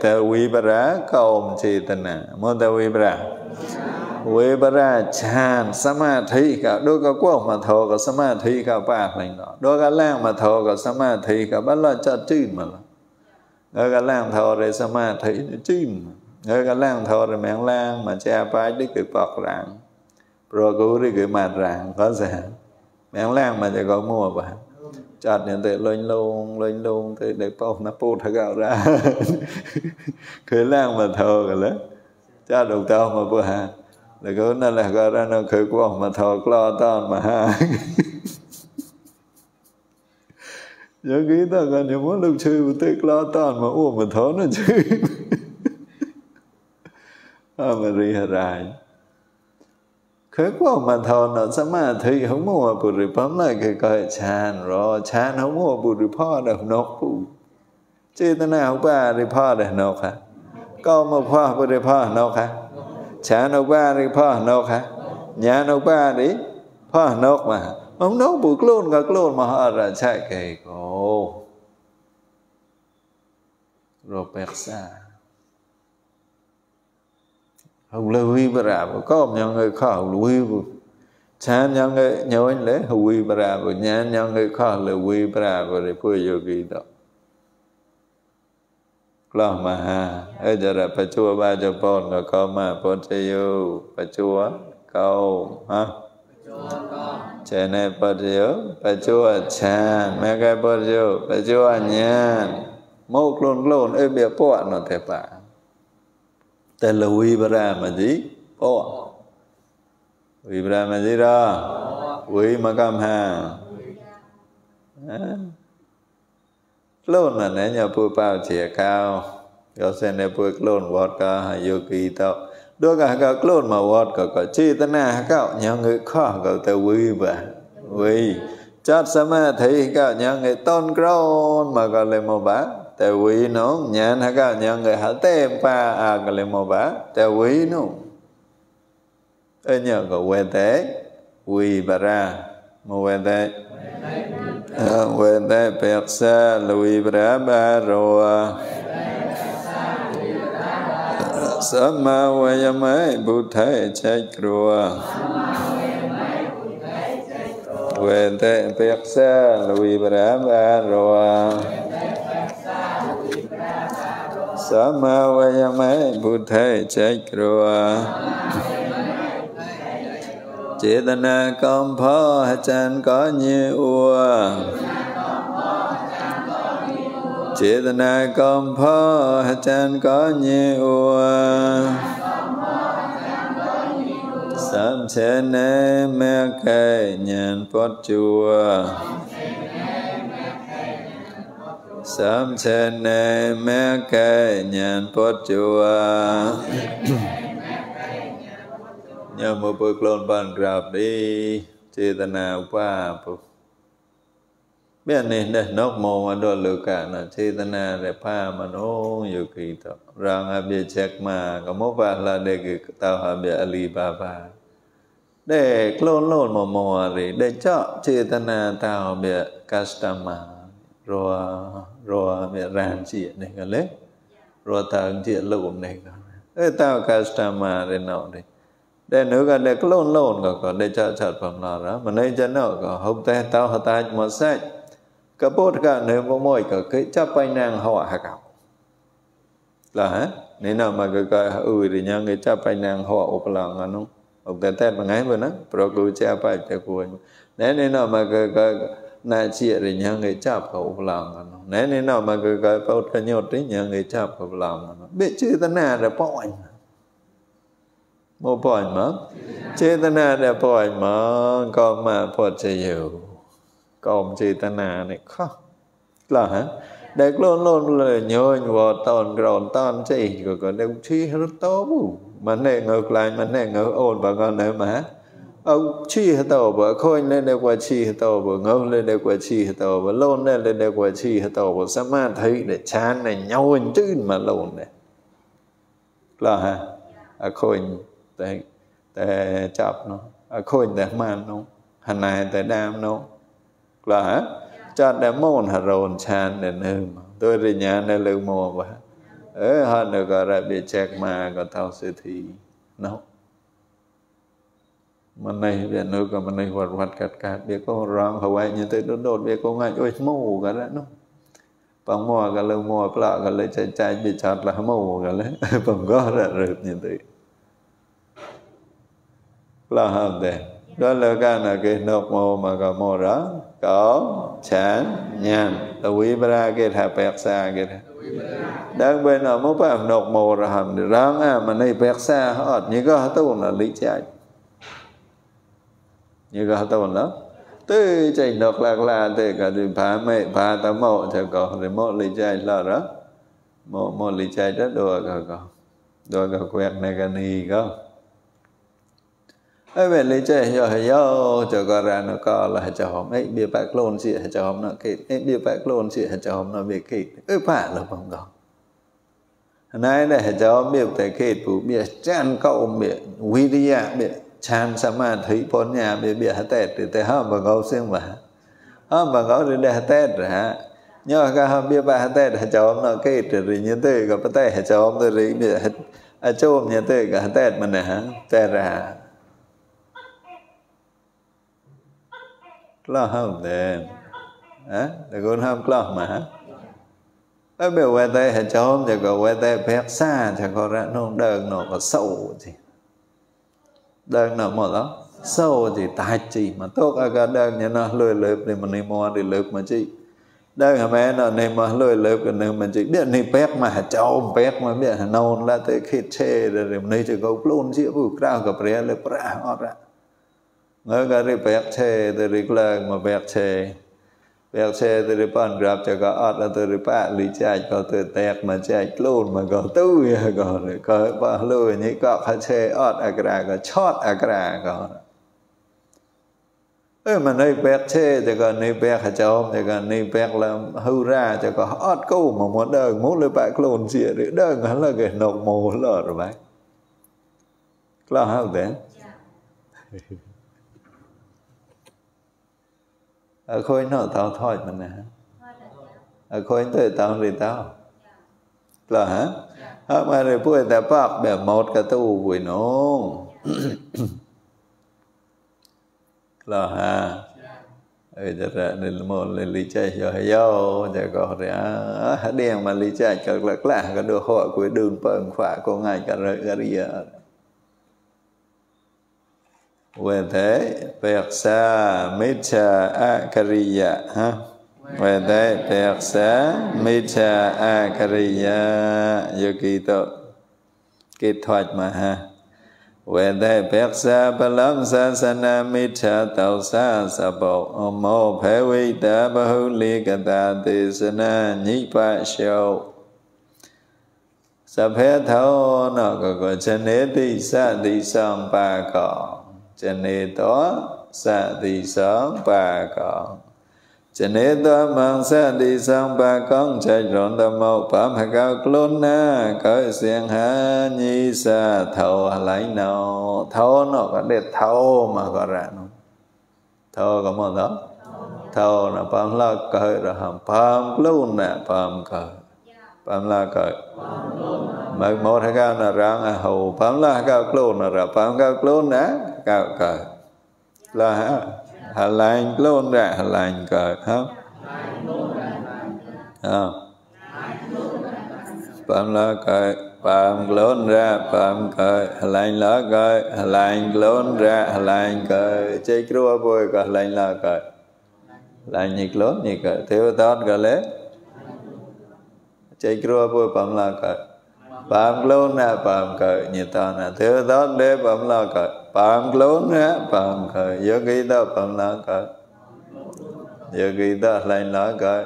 Speaker 1: ตวิปรากอมเจตนาโมตวิปราဝေပရฌานสมาธิကဒုက္ခကောမထောကสมาธิကပါနိုင်တော့ဒုက္ခလန့်မထောကสมาธิကဘလကြတိမလားဒုက္ခလန့်ထောရสมาธิတိမဒုက္ခလန့်ထောရမန်လန့်မချာပါတိကပေါကရံပရဂုရိကမတရံခေါ်စံမန်လန့်မကြကောမောပါ chặt nên thế lên lông lên lông thế để bao nó bột thay gạo ra khởi lang mà thờ cái đấy cha đầu tao mà bữa hà để cái nên là gọi ra nó khởi quang mà thờ lo tao mà ha nhớ ký ta còn những món lục chư mà tích lo tao mà uổng mà thở nó chơi à mà ri hà rai คยก็มาทอนทอนสมาธิของมัวปุริพมนาคือก็ใชานรอชานหองมัวปุริพ่อดนกปูเจตนาหองป้าริพ่อดนกค่ะก็มาพ่อปุริพ่อนกค่ะชานอกป้าริพ่อนกค่ะญาณอกป้าดิพ่อนกมามันนกปุกลุ่นกับกลุ่นมหาราชเกโกโรเบกซา hồng lư huy bà rà bà có nhau người khó hồng lư huy bà cha nhau người nhau anh lấy hồng huy bà rà bà nhau người khó hồng lư huy bà rà bà để bùa yogi đó lo mà ha ở giờ là bà chua ba cho bọn nó có mà bọn chơi yêu bà chua câu ha chè này bà chua bà chua cha mẹ cái bà chua bà chua nhà mốc luôn luôn ơi bia bọn nó thế bà tên là Vibra mà dĩ ô Vibra mà dĩ ra quý mà cam hà lôn mà nè nhà pu bao chìa cao có sen nè pu lôn vọt cả hay kỳ tao đôi cả cả lôn mà vọt cả cả chi tên nè cậu nhà người khó cả tao Vibra Vibra chót sớm thấy cậu nhà người tôn grown mà gọi là màu bạc te wi no nyan ha ka nyan người ha te pa a ga le mo ba te quý no e nya ga we te quý ba ra mo we te we te pe xa lu wi ba ba ro sa ma we ya mai bu thai chai kro we te pe sa lu wi ba ba สัมมาวยมะพุทธเจกรัวเจตนากรมพ่ออาจารย์กนยือัวเจตนากรมพ่ออาจารย์กนยือัวสามเชนเมฆไก่ยันปัจัวสามเชนในแม่กายญาปัจจุวนยาโมเปกลอนบันกราบดีเจตนาว่าปุเบี้ยนี่เด็นกโมมาดนลูกันะเจตนาแต่ผ้ามันโอ้อยู่กี่ต่อรังอาเบียเช็กมา ก็มปาลาเด็กกตาอาเบียอลีบาบาได้โคลนโลนมอมอะไรได้เจาะเจตนาตาอาเบียกัสตามาរាល់រាល់វារានជានេះក៏លេរាល់តាងជាលោកនេះក៏អេតាកាស្តាមារេណោនេះដែលនៅក៏ដែលក្លូនលូនក៏ក៏ដែលចាត់ចាត់បំឡរមណៃចណោក៏ហុបតែតោហតាចមកសាច់កពុតកនៅមួយក៏គេចាប់បៃណាងហោហកឡាហ៎នេះណាមកក៏អ៊ុយរញ៉ាងគេចាប់បៃណាងហោឧបឡងអានោះឧបកតែមួយថ្ងៃបើណាប្រគូចាប់បៃតែគួយណែនេះណាមកក៏นาเชีอะไรยังไงจับเขาพลางกันเนาะไหนไหนมาเกิดกายเป้าขยอดได้ยังไงจับเขาพลางกันเนาะเบ็ดเจตนาเดาป่อยมาโมป่อยมาเจตนาเดาป่อยมากองมาพอจะอยู่กองเจตนาเนี่ยข้อละฮะเด็กล้นล้นเลยโยนว่ดตอนกรอนตอนใช่ก็เด็กที่รู้โตบุมันแน่งเอากลายมันแน่งเอาโอนบางคนเลยมา ông chi hết tàu và khôi lên đây qua chi hết tàu và ngâu lên đây qua chi hết tàu và lôn lên lên đây qua chi hết tàu và sa ma thấy để chán này nhau anh chứ mà lôn này là ha dạ. à khôi để để chập nó à khôi để man nó hành này để đam nó là ha dạ. cho để môn hà rồn chán để nương tôi đi nhà để lưu mùa và ế hơn được gọi là bị chẹt mà có thao sự thì nó no này manai bia nu này hoạt hoạt huat kat kat bia ko ram vậy như thế đốt đốt bia ko ngai oi mồ ka la nó bằng mo ka le mo plạ ka le chai chai bị chặt là mồ ka le pang go ra rep như thế pla ha de đó là cái là cái nọc mồ mà cả mô đó có chán nhàn là quý bà cái thả bẹt xa cái thả đang bên nào mô phạm nọc mô ra hầm thì ráng à mà này bẹt xa hết như có tu là lý chạy như có tồn lắm tư chỉnh độc lạc là thì cả thì phá mẹ phá tá mộ thì có thì mộ lý chạy là đó mộ mộ lý chạy rất đùa cả có đùa cả quẹt này cả nì có ấy về lý chạy cho hay yo cho có ra nó có là cho hôm ấy bia bạc lôn chị cho hôm nó kịp ấy bia bạc lôn chị cho hôm nó bị kịp ấy phá là không có nay này cho biết tại kịp bia chan cậu biết video biết Chan sama thủy bốn nhà bị bị hả tết thì tế hoa bằng ngâu xương mà hoa bằng ngâu thì để hả tết rồi hả nhớ cả hoa bia ba hả tết hả cháu ông nó kê thì rì như tư gặp bà tết hả cháu ông tôi rì bị hả à chú ông như tư gặp hả tết mà nè hả tết rồi hả lo không thế hả để con không lo mà hả ở biểu quê tê hả ông thì có quê tê phép xa chẳng có ra nông đơn nó có sâu gì ដឹងណាមកដល់ sâu thì ta chỉ mà tốt à cả đang nhà nó lười lười thì mình đi mua thì lười mà chỉ đang hả mẹ nó này mà lười lười cái này mình chỉ biết này pet mà cháu pet mà biết nôn là tới khi chê rồi mình đi chơi gấu luôn chứ bù cao gặp rẻ lười pra ọt ra ngớ cái pet chê tới rực lên mà pet chê Bèo xe từ đi bàn grab cho có ọt là từ đi bạ lý chạy có từ tẹt mà chạy lùn mà có tư có có bà lùi như có phá xe ọt à gà có chót à gà có អឺមនៃបែកទេតែក៏នៃបែកចោមតែក៏នៃបែកលំហូរ៉ាតែក៏អត់គូមកមកដើមកលើបែកខ្លួនជាឬដើហ្នឹងគេនកមូលអត់បែកខ្លះហើយដែរចាอะคอยนอตาทอดมันนะฮะอขคอยเตยตาหรือเตาหรอฮะฮะมาเลยพูดแต่ปากแบบมดกระตู้บุยน้องหรอฮะเออจะระนิลมลลิจัยโยยาจะก็เรียเดียงมาลิจัยจากลักๆก็ดูหัวกุยดูงเปิงขวาก็ง่ายกันเลยเรียเวทีเปีกษามิชาอาคริยะฮะเวทีเปีกษามิชาอาคริยะโยกิโตกิทวัดมาฮะเวทีเปีกษาบาลังซาสนามิชาเต้าซาสบอกอโมเพวิตาบะหุลิกตาติสนะนิปัสสุสะเพทโนอกกุชนิติสัติสัมปะกอ Chaneto sa tỳ sớm bà con Chaneto mang sa tỳ sớm bà con Chạy rộn tâm mâu phẩm hạ cao clôn na Cởi xiên hạ nhi sa thâu lấy nâu Thâu nó có để thâu mà có ra nó Thâu có một đó Thâu là phẩm La cởi rồi hầm phẩm luôn nè phẩm cởi Phẩm lo cởi Phẩm mà mot ha ka na rang a ho pam la ha ka klon na ra pam ka klon na ka là ha hà lành klon ra hà lan ka ha ha pam la ka pam klon ra pam ka hà lan la ka hà lan klon ra hà lan ka chei krua boy ka hà lành la ka lan ni klon ni ka theo tat ka le chei krua boy pam la ka phạm luôn nè phạm cờ như ta nè thứ đó để phạm lo cờ phạm luôn nè phạm cờ vô ghi đó phạm lo cờ vô ghi đó lên lo cờ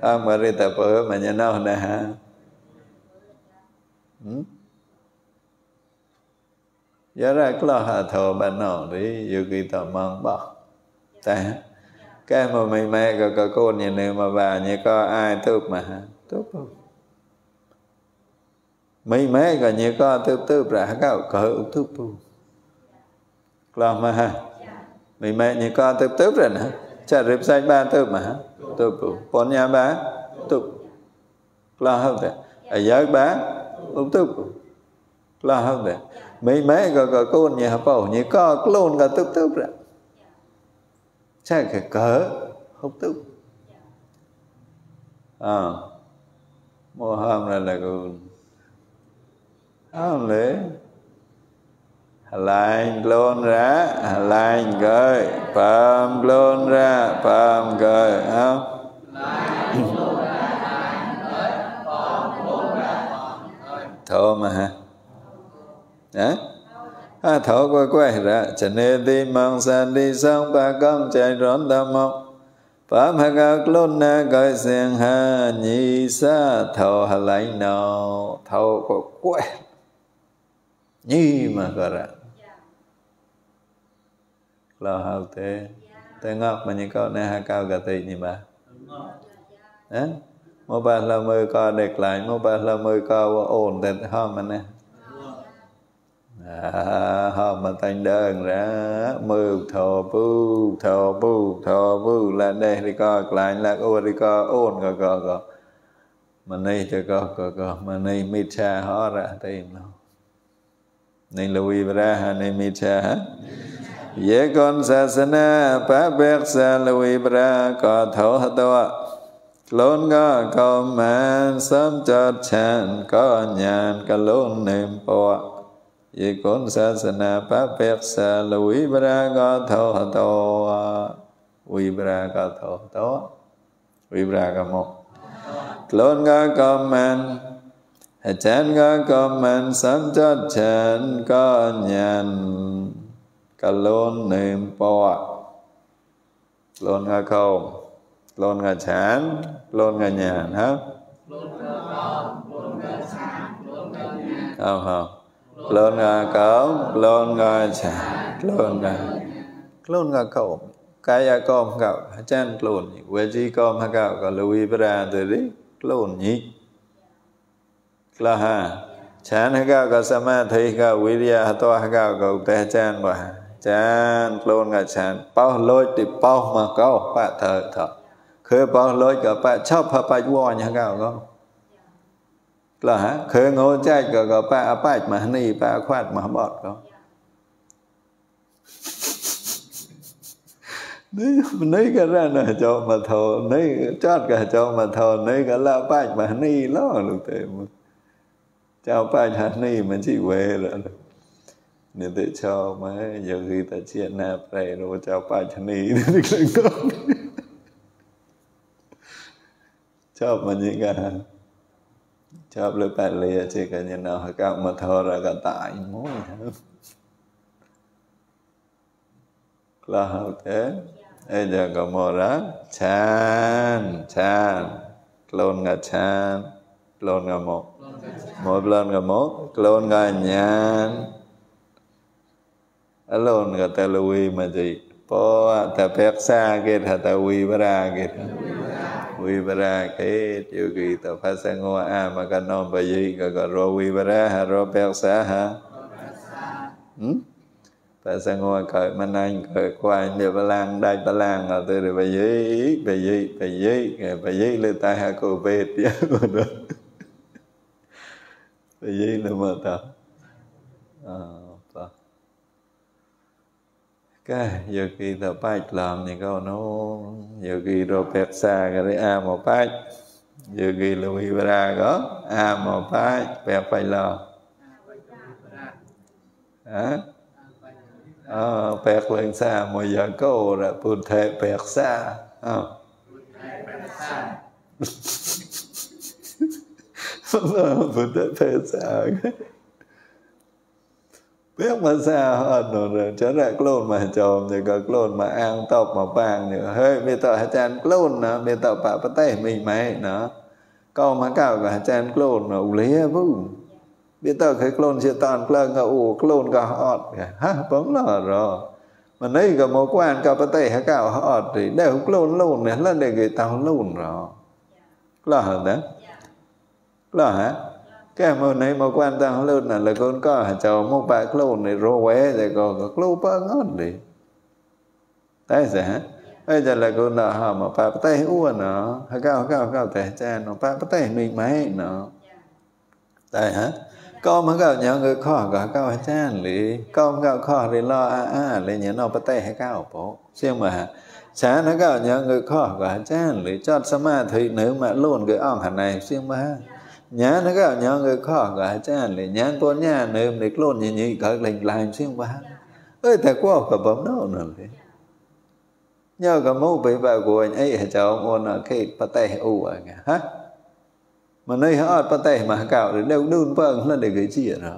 Speaker 1: ăn mà đi tập ở mà nhớ nào nè ừ? ha giờ ra cái lo hạ thọ bà nọ đi vô ghi ta mang bỏ ta cái mà mày mẹ có cô như này mà bà như có ai tốt mà ha tốt không mấy mấy cái như con tư tư ra cái cỡ ung tư pu lo mà ha mấy mấy như con tư tư rồi nữa, chả rịp sai ba tư mà tư pu bốn nhà ba tư lo hơn đấy ở giới ba ung tư pu lo hơn đấy mấy mấy cái có con nhà bảo như con luôn cái tư tư ra chả cái cỡ không tư à mua hôm là là cái le lành luôn ra lành gợi phạm luôn ra phạm gợi không thổ mà hả hả à, thổ quay quay ra cho nên đi mong san đi xong ba con chạy rón đau mong Pháp hạ các lôn na gọi sen ha nhị sa thầu hạ lãnh nào thầu quay quay gì mà gọi là lo hao thế thế ngọc mà những con này hai cao cả tỷ nhỉ bà á mô ba là mơ co đẹp lại mô ba là mơ co ổn thế ho mà nè à, ho mà thành đơn ra mơ thọ bu thọ bu thọ bu là đây thì co lại là ô đi co ổn co co co mà nay thì co co co mà nay mít cha ho ra tìm đâu นลวีบราหะนมิชาเยกอนศาสนาพระเบกษาลวีบราก็ทถตัวล้นก็กลมานสมจอดฉันก็ญานก็ล้นเนมปวะเยกอนศาสนาพระเบกษาลวีบราก็ทถตัววีบราก็ทถตัววีบรากมกล้นก็กลมานฉันก็กมันสัมจัดฉันก็ยันกะลนหนึ่งปอดล่นก็เข้าล่นก็ฉันล่นก็ยันครับเอาครับล่นก็เข้าล่นก็ฉันล่นก็ล่นก็เข้ากายก็มเข้าฉันล่นเวจีก็มเข้าก็ลุยประเดานตัวนี้ลนนี้ là ha chán hay cao cả sa ma thấy cao viriya hạt toa hay cao cầu tế chan và chan luôn cả chan bao lối thì bao mà cao bạ thở thở khơi bao lối cả bạ chấp hả bạ vua nhà cao không là ha khơi ngô chạy cả cả bạ bạ mà này bạ khoát mà bọt không nếu nấy cái ra là cho mà thầu nấy chót cả cho mà thầu nấy cả la bạch mà ni lo được thế mà จ้าป้าชานี่ มันชีเวแล้วเนี่ยเตชาวไหมอย่างคือตะเชียนนาไปรเราเจ้าป้าชนีนี่กลาก็ชอบมันยังไงชอบเลยแปดเลยเจกันยันเอาหักมาทอระก็ตายมั้งกล้าวเถอะไอ้เจ้าก็มรัชานชานโกลนกับชานโกลนกับหมอ Một lần gà mốt, lôn gà nhàn. Ở lôn gà lưu y mà gì? Po tà phép xa kết hà tà uy bà ra kết Uy bà ra kết, yêu kỳ tà phá xa ngô a mà gà nông bà dị gà gà rô uy bà ra hà rô phép xa hà. Hmm? tại sao ngồi cởi mà anh cởi qua nhờ ba lan đại ba lan là tôi được bà dĩ bà dĩ bà dĩ bà dĩ lên tay hạ cổ bệt vì là mà thật cái giờ khi thợ bách làm những câu nó giờ khi rồi pet xa cái đấy a mà bách giờ khi là vi ra có a mà bách pet phải là à, pet lên xa mà giờ câu là bụt thầy pet xa Buddha Pesa. biết mà xa hết rồi, rồi trở ra clone mà chồm thì có clone mà ăn tộc mà bàn nữa hơi bây giờ hả chan clone nè bây giờ bà bắt tay mình mày nè con mà cao cả hả chan clone nè ủ lý vũ bây giờ cái clone chưa toàn clone ngà ủ clone cả ọt hả bấm lò rồi mà nấy cả mối quan cả bắt tay hả cao ọt thì đều clone luôn nè là để người tao luôn rồi là hả đó là hả cái mà này mà quan tâm lớn là la kon có ha cha mo pa klo ni ro we de có ko klo pa ngon đi tai sa là ai cha la kon na ha ma pa tai u na ha ka ka ka te cha no bắt tay ni mai no tai hả con mà cao nhận người khó cả cao chan lì con cao khó thì lo a a lì nhớ nó bắt tay hay cao bố xem mà sáng nó cao nhận người khó cả chan lì cho sama thì nếu mà luôn cái ông hẳn này xem mà nó người ഞാനൊക്കെ ഞങ്ങൾക്ക് അച്ഛനല്ലേ ഞാൻ തോന്നിയാണ് như như cái കളിലേക്ക് ലൈൻ സിയും വാ ơi thầy có học bấm đâu nữa thế nhờ cả mũ bị bà của anh ấy hả cháu ông ở cái bà tay u à nghe hả mà nơi họ bà tay mà cạo thì đâu đun vâng là để cái gì đó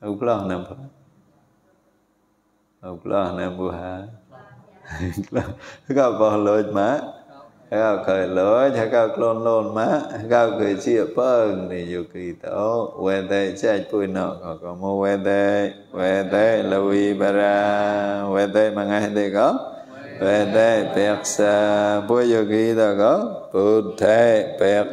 Speaker 1: ông lo nằm phải ông lo nằm bùa hả gặp vào lời má Kau ke loi cha kau klon lon má Kau ke chia pơng ni yu kỳ tổ Quê tê chạy chui nọ Kau có mô quê tê Quê tê là vi bà ra Quê tê mà ngay tê có Quê tê bẹc xa Bùa yu kỳ tổ có Bù tê bẹc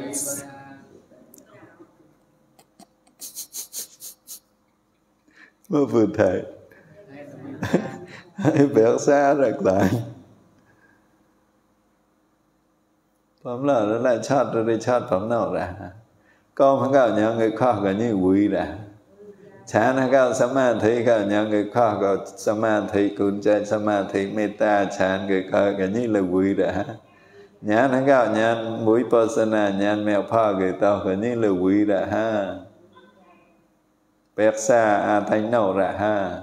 Speaker 1: Mô bù tê Bẹc xa rất lại phẩm nào nó lại chát rồi đi chát phẩm nào ra có mà cao nhau người khó cả như quỷ ra chả nó cao samadhi cao nhau người khó có samadhi cũng chơi samadhi meta chả người khó cả như là quỷ ra nhãn nó cao nhãn mũi persona nhãn mèo pha người tao cả như là quỷ ra ha bẹt xa à thánh nào ra ha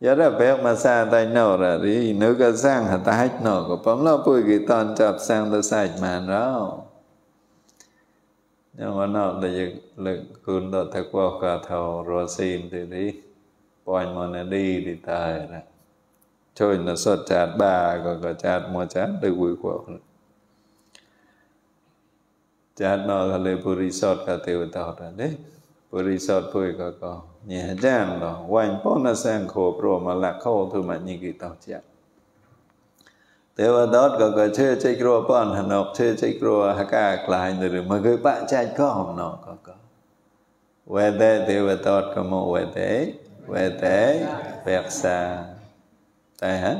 Speaker 1: giờ ra phải mà xa tay nâu ra đi nữ cái sang hả ta hết có của bấm lo bùi kỳ tôn chập sang tới sạch màn đó nhưng mà nó là dự lực cuốn đó thật qua cả thầu rồi xin thì đi bọn mà nó đi thì tài ra chơi nó sốt chát ba còn có chát mua chát được quỷ cuộc chát nó là lê bùi sọt cả tiêu tàu ra đấy Purisa puika ko nye jan lo wain pona sang kho pro ma la kho tu ma nyi ki tao cha. Teva dot ko ko che che kro pon hanok che che kro haka klai nir ma goi pa cha ko hom no ko ko. Vede teva dot ko mo vede vede veksa. Tai ha?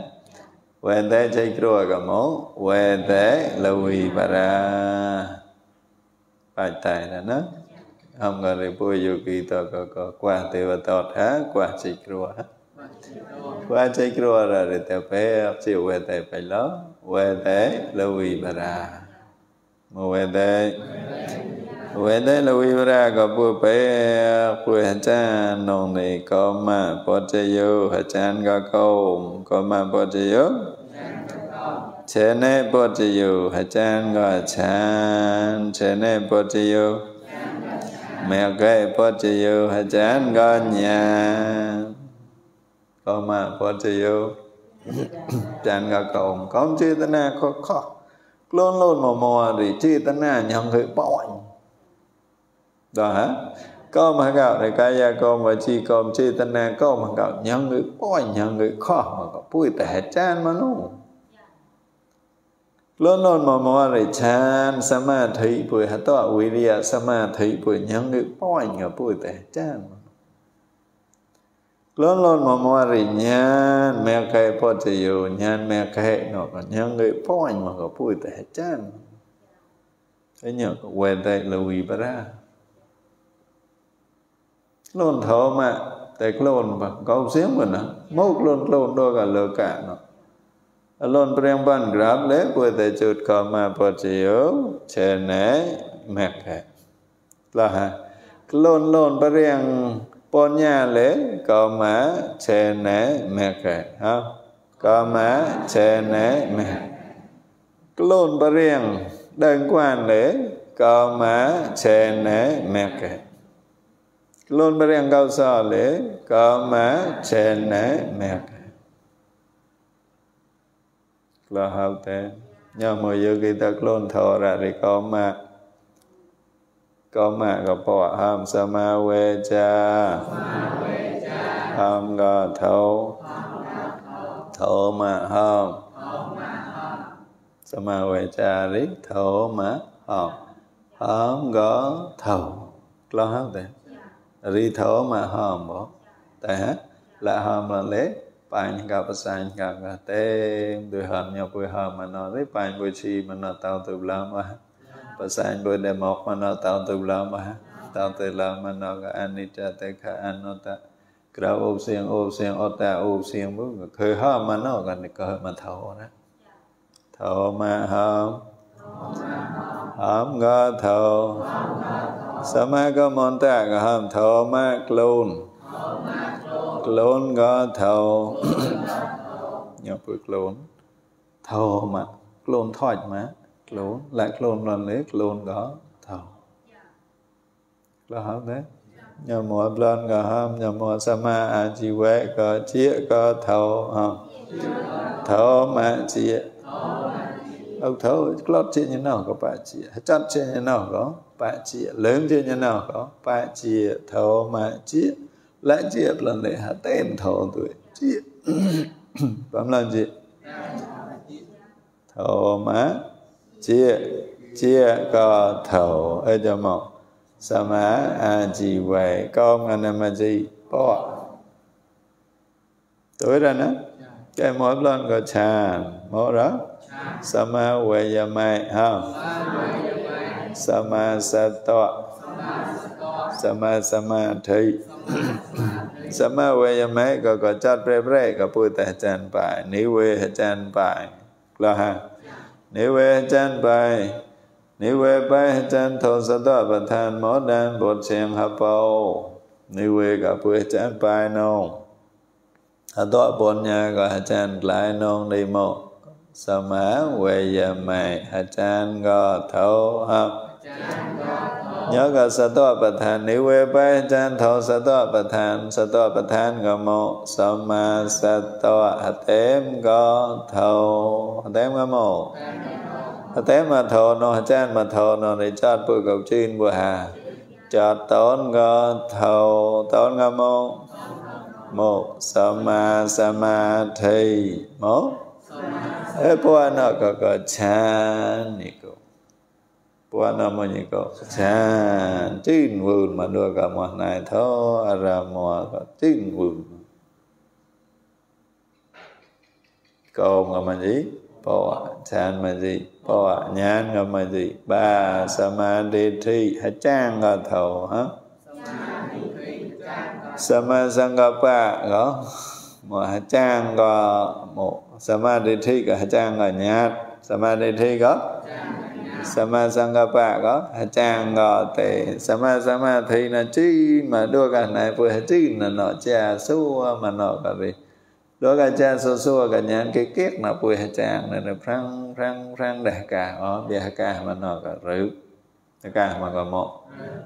Speaker 1: Vede che kro ko mo vede lawi para. Pai tai na na. bôi đi có Amgaripuyukitaka qua tevatotha qua chikruha qua chikruha là để ta phê ấp chịu về tế phải lo về tế là vì bà ra mà về tế về tế là vì bà ra có bùa phê bùa hạ cha nông này có mà bó chê yu hạ chan có câu có mà bó chê yu Chene chế Hajan Gajan, Chene Bodhiyu, mẹ kê bó chì yu hà chán gó nhà có mà bó chì yu chán gó cổng không chi tân nà khó khó luôn luôn mò mò thì chi tân nà nhận hữu bỏ đó hả có mà gạo thì cái gia con và chi con chi tân nà có mà gạo nhận hữu bỏ nhận hữu khó mà có bùi tẻ chán mà nó lớn lên mà mà rồi chan sama thấy bụi hạt tọa quý đi à sama thấy bụi nhắn ngữ bao ảnh bụi bùi tệ chan lớn lên mà mà rồi nhan mẹ cái bao giờ yêu nhan mẹ cái nó còn nhắn ngữ bao mà có bụi tệ chan thế nhờ quên tệ là quý bà ra lôn thở mà tệ lôn và câu giếng mình á mốt lôn lôn đôi cả lừa cả nó อลอนเปลี่ยนบ้านกราบเลยบวัวแต่จุดเข้ามาพอจะโยเชนเนแม่แค่ละฮะกลอนลอนเปลี่ยนปอนญาเลยกเามาเชนเนแม่แค่ฮะกขามาเชนเนแม่กลอนเปลี่ยนเดินกว่นเลยกเามาเชนเนแม่แค่กลอนเปลี่ยนเข้าซาเลยกเามาเชนเนแมแ่ lo hao tế nhờ mô dư kỳ tắc luôn thọ ra thì có mà có mà có bỏ ham sa ma quê cha ham gà thấu thổ mà hòm sa ma quê cha rít thổ mà hòm hòm gõ thầu lo hao tế ri thổ mà hòm bỏ tại hả là hòm là lấy. Pain ka pasain ka ka te đôi hợp nhau bùi hợp mà nó tới pain bùi chi mà nó tao từ lâu mà ma pasain bùi đề mộc mà nó tao từ lâu mà tao từ la ma nó ka anicca anh kha anota cả ôm xiên ôm xiên ôm ta ôm xiên bước khơi ho mà nó còn cơ mà thầu đó thầu mà hom hom ngơ thầu sama có món ta hom thầu mà clone lộn có thâu nhỏ bước lộn thâu mà lộn thoại mà lộn lại lộn là lấy lộn có thâu là hả đấy nhà mùa lên có ham nhà mùa sama a chi quế có chia có thâu không thầu mà chia ông thâu lót chia như nào có bà chia chặt chia như nào có bà chia lớn chia như nào có bà chia thâu mà chia lãnh chị ập lần này hát tên thầu tuổi chị bấm lần chị thầu má chị chị có thầu ở cho một sa má a chị về con anh em a chị bỏ tuổi ra nè cái mỗi lần có trà mỗi đó má về giờ mai ha má sa tọa สมาสมาทยสมาเวยมะก็ก็จัดเปรเปรกับพูทแอาจารย์ไปนิเวอาจารย์ไปละฮะนิเวอาจารย์ไปนิเวไปอาจารย์ทศดอประธานหมอดานบทเชียงฮะเปานิเวกับพูดอาจารย์ไปน้องอาตอปนญาก็อาจารย์หลายน้องใน้หมสมาเวยมอาจารย์ก็เท่าครับอาจารย์ก็ nhớ cả sa tô bà thàn ni về bê chân thâu sa tô bà thàn sa tô bà thàn gò mộ sa ma sa tô hạt tém gò thâu hạt tém gò mộ hạt tém mà thâu nô hạt chan mà thâu nô để chót bụi cầu chín bụi hà chót tốn gò thâu tốn gò mộ mộ sa ma sa ma thi mộ Ê bố anh họ có có chan Puanamanyiko Cha Chín vườn mà đưa cả mòa này thó ra mòa chín vườn Còn là mà gì? Pòa Chan mà gì? Pòa Nhan là mà gì? Ba Samadhi Thi Hả Trang là thầu hả? Samasangapa đó mà hả trang có một samadhi thi cả hả trang là nhạt samadhi thi có Sama sanga Sangapa có Chàng gò tề Sama Sama thì là chi Mà đua cả này vừa chi là nọ cha xua Mà nọ cả gì Đua cả cha xua xua cả nhà cái kiết Nó vừa chàng này là răng răng răng đà cả Ó bia cả mà nọ cả rượu cả mà có một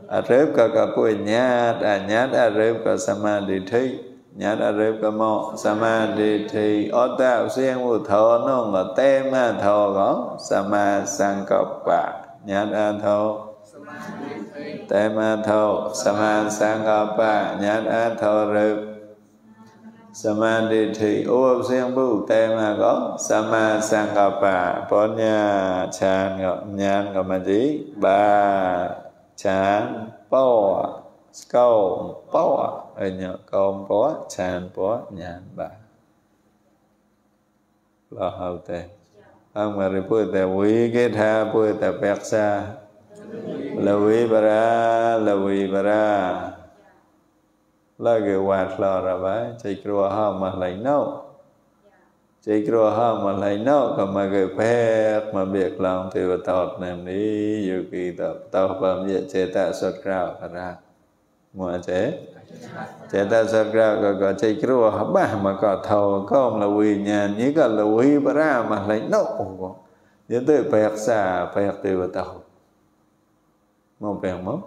Speaker 1: à rớp cả cả bùi nhát à nhát à rớp cả sama đi thi nhà đa rếp cả mô sa ma đi thì ô tạo xuyên vô thọ nó ngờ tê ma thọ gó sa ma sang cọc bạc nhà đa thọ tê ma thọ sa ma sang cọc bạc nhà đa thọ rếp sa ma đi thì ô xuyên vô tê ma gó sa ma sang cọc bạc bó nhà chan ngọ nhà ngọ ma gì ba chan bó cầu bó เนาะกองปอจานปอญาณบาลาหาเตอังมาริปุตธะวิเกทาพุทตะเปกษาละวิบราละวิบราละเกวาทลาระบายใจกลัวห้ามมาไหลน่าใจกลัวห้ามมาไหลน่าก็มาเกิดแพ้มาเบียกลองเทวตอดนำนี้ อยู่กี่ตอบตอบความเยเจตสดกล้าวพระราชมัวเจ ta Cetasakra có có chạy kêu hả bà mà có thầu có ông là quỳ nhà ní có là quỳ bà ra mà lại nộ của Nhớ tới bẹt xa bẹt tùy bà tàu Mô bẹt mô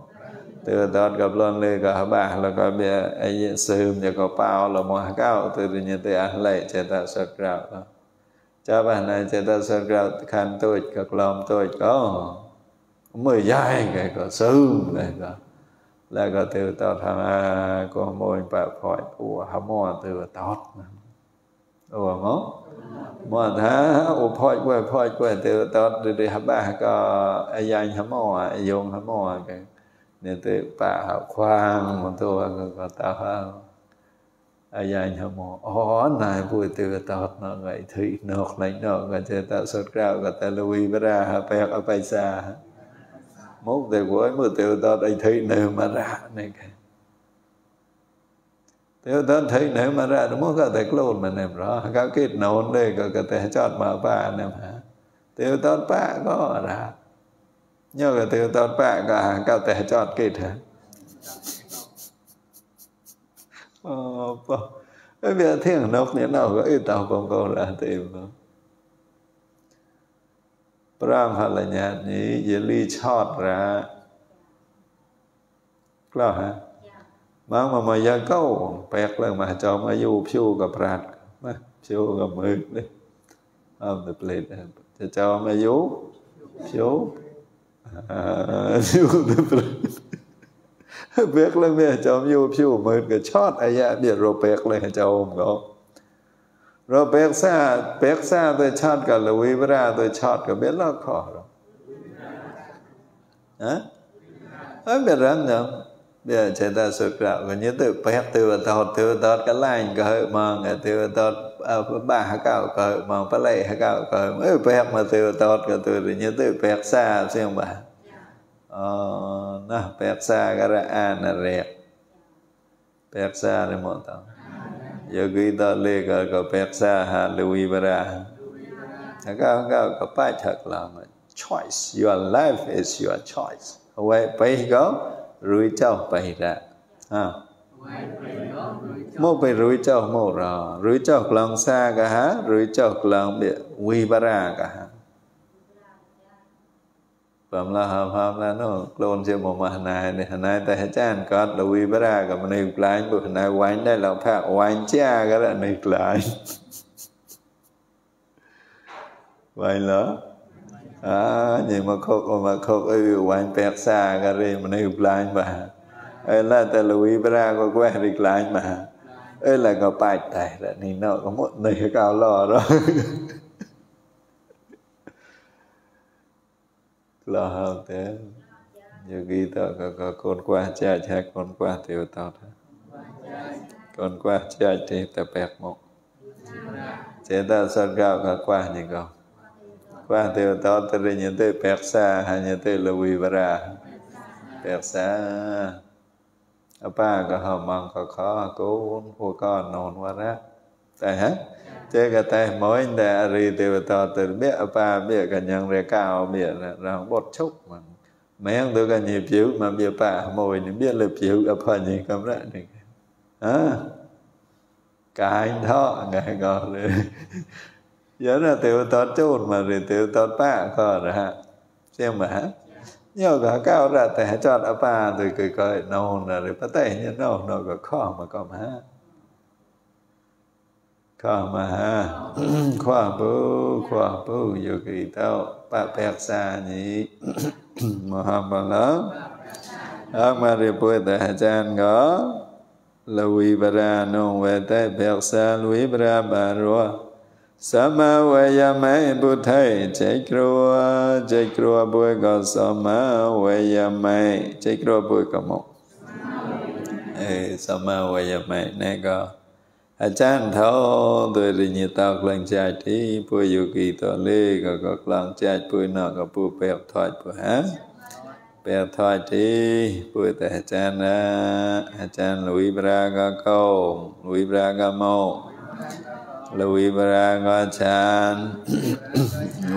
Speaker 1: từ đó gặp lần lê có ba là có bia ai dễ sơm có bao là mô cao từ từ như từ ăn lại Cetasakra đó cha bà này ta Cetasakra khăn tôi có lòng tôi có mười dài cái có sơm này đó แล้วก็ตือตาธนาก็โมยปะพอยอัวหมอตือตาตัวมั้งมอท้าอุพอยกวยพอยกว่าตือตอดดือฮับบ้าก็อายายหมออายงหมอกันเนี่ยเตือปะควางมันตัวก็ตาหาอายายหมออ๋อนายพูดตือตอดนอกไงถือนอกไหนนอก ก็เจอตาสดกล้าว ก็ตาลุยบราฮะไปเอาไปซา mốt thì cuối mà tiểu ta đây thấy nếu mà ra này cái tiểu ta thấy nếu mà ra nó mốt có thể lồn mà nèm rõ các kết nôn đây có cả thể chọn mà ba nèm hả tiểu ta ba có ra nhớ cái tiểu ta ba cả cả thể chọn kết hả ờ, bây giờ thiên nốc thế nào có ít tao con con là tìm không พระพลญาณนี้เยลี่ชอดระกล้าฮะมังมา มายาเก้าแปลกเรื่องมาจอมาอยู่พิวกับพระมาพิวกับมือเลยอ้อมเดเปลดจะจอมาอยู่พิวพิวเดเปลดเปลกเรื่องเนี่ยจอมอยู่พิวมือกับชอดอายะเดียดโรเปลกเลยจอมก็ rồi peksa peksa tôi chót cả là vibra tôi chót cả biết lo khó rồi hả ấy biết lắm nhở bây giờ chúng ta sụt ra và như tự pek tự tọt tự tọt cái lành cái hơi mòn cái tự tọt à, ba hả cào cái hơi mòn bà lệ hả cào cái hơi ấy pek mà tự tọt cái tự rồi như tự peksa xem bà ờ nó peksa cái ra an là rẹt peksa là một tầng Yogita Lega Kapetsa Haluibara. Choice. Your life is your choice. Away, bay go, rủi trâu bay ra. À. Mô bay rủi cho mô rò. Rủi cho lòng xa cả há, rủi cho lòng bị uibara cả há. pamla pamla no klon se mo ma na ne na ta chan kot lo vi bra ga mne klain bu na wain dai lo pha wain cha ga la ne klain wain lo a ni ma khok ma khok ai wain pek sa ga re mne klain ba ai la ta lo vi bra ko kwa ri klain ma ai la ga pai tai la ni no ko mo ne ka lo ro lo hơn thế như ghi tờ có, có con qua cha cha con qua tiểu tọt con qua cha thì tập bẹt một chế ta sơn cao có qua như con qua tiểu tọt thì nhìn tới bẹt xa hay nhìn tới là quỳ bà ra bẹt xa ba có hầm mong có khó cố uống của con nôn quá ra tại hết chế cái tay mỗi đệ rì từ tờ từ biết pa biết cả nhân rẻ cao biết là bột chúc mà mấy ông tôi cả nhịp chiếu mà biết pa mồi thì biết lực chiếu gặp phần gì cầm ra thì à cái đó ngày còn rồi giờ là tiểu tật chôn mà rồi tiểu tật pa còn rồi ha xem mà nhiều cả cao ra, rồi bắt tay mà có ra แต่จอดอปาตัวเคยๆนอนอะไรประเทศเนี่ยนอนนอนก็ข้อมาก็มาข้ามาข้าปูข้าปูอยู่กี่เต้าปะเปกซานี้มหาบาลอามาเรียบแต่อาจารย์ก็ลวิบรานงเวทเปกซาลวิบราบารัวสัมมาวายามัยบุทัยใจกลัวใจกลัวบุยก็สัมมาวายามัยใจกลัวบุญก็หมกเออสมาวายามัยนี่ก็ chẳng thâu tôi đi như tao lần chạy thì bùi dù kỳ tỏ lê có có lần chạy bùi nọ có bùi bẹp thoại bùi hả bẹp thoại thì bùi tại hạ chan ra hạ chan lùi bra có câu lùi bra có mâu lùi bra có chan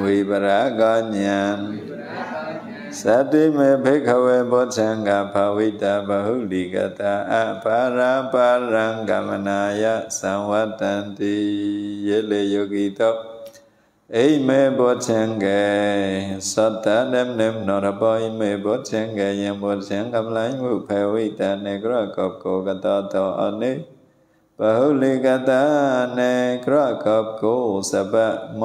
Speaker 1: lùi bra có nhàn သတိမေဘိခဝေဘောဓံကဘာဝိတဘဟုလိကတအဘာရာပါရံကမနာယသံဝတန္တိယေလေယောဂီတောအိမေဘောဓံကေသတ္တနမနမနောရပိမေဘောဓံကေယံဘောဓံကမလိုင်းဝုဖေဝိတနေကရကောကောကတောတောအနိปะหุลิกตาเนครกับกูสะบะโม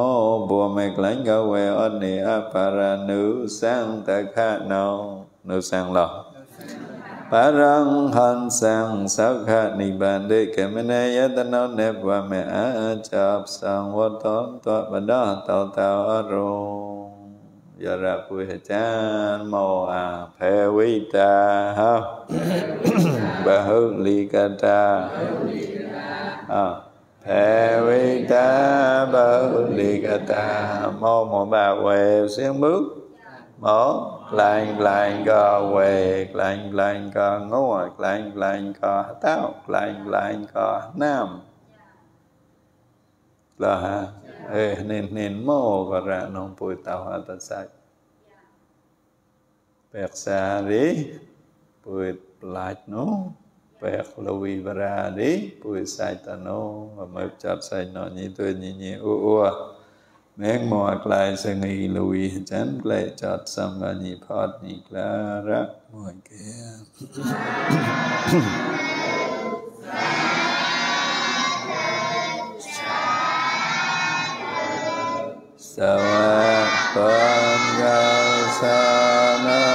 Speaker 1: บัวเมกลังกเวอเนอปารานุสังตะขะนองนุสังหลอปารังหันสังสักขะนิบันเดกเมเนยตนนเนบวะเมอาจับสังวตนตัวบดาเตาตาอารมยระพุทธเจ้าโมอาเพวิตาฮะบะหุลิกตา à, Thề vi ta ba lì ta Mô một bà quê xuyên bước Mô lành lành cơ quê Lành lành cơ ngồi Lành lành cơ tao Lành lành cơ nam Là ha Ê nên nên mô Và ra nông bụi tao hạ ta sạch Bẹt xa đi bụi lạch nô เปลวีบราดิปุยสายตโนมาจับใส่หนนอยตัวนี้นี่อ้วนแมงมอกลายสงีลวีฉันกลยจัดสังกันนีพอดนี่กลารักมวยเกีคยัสวัสดีครับ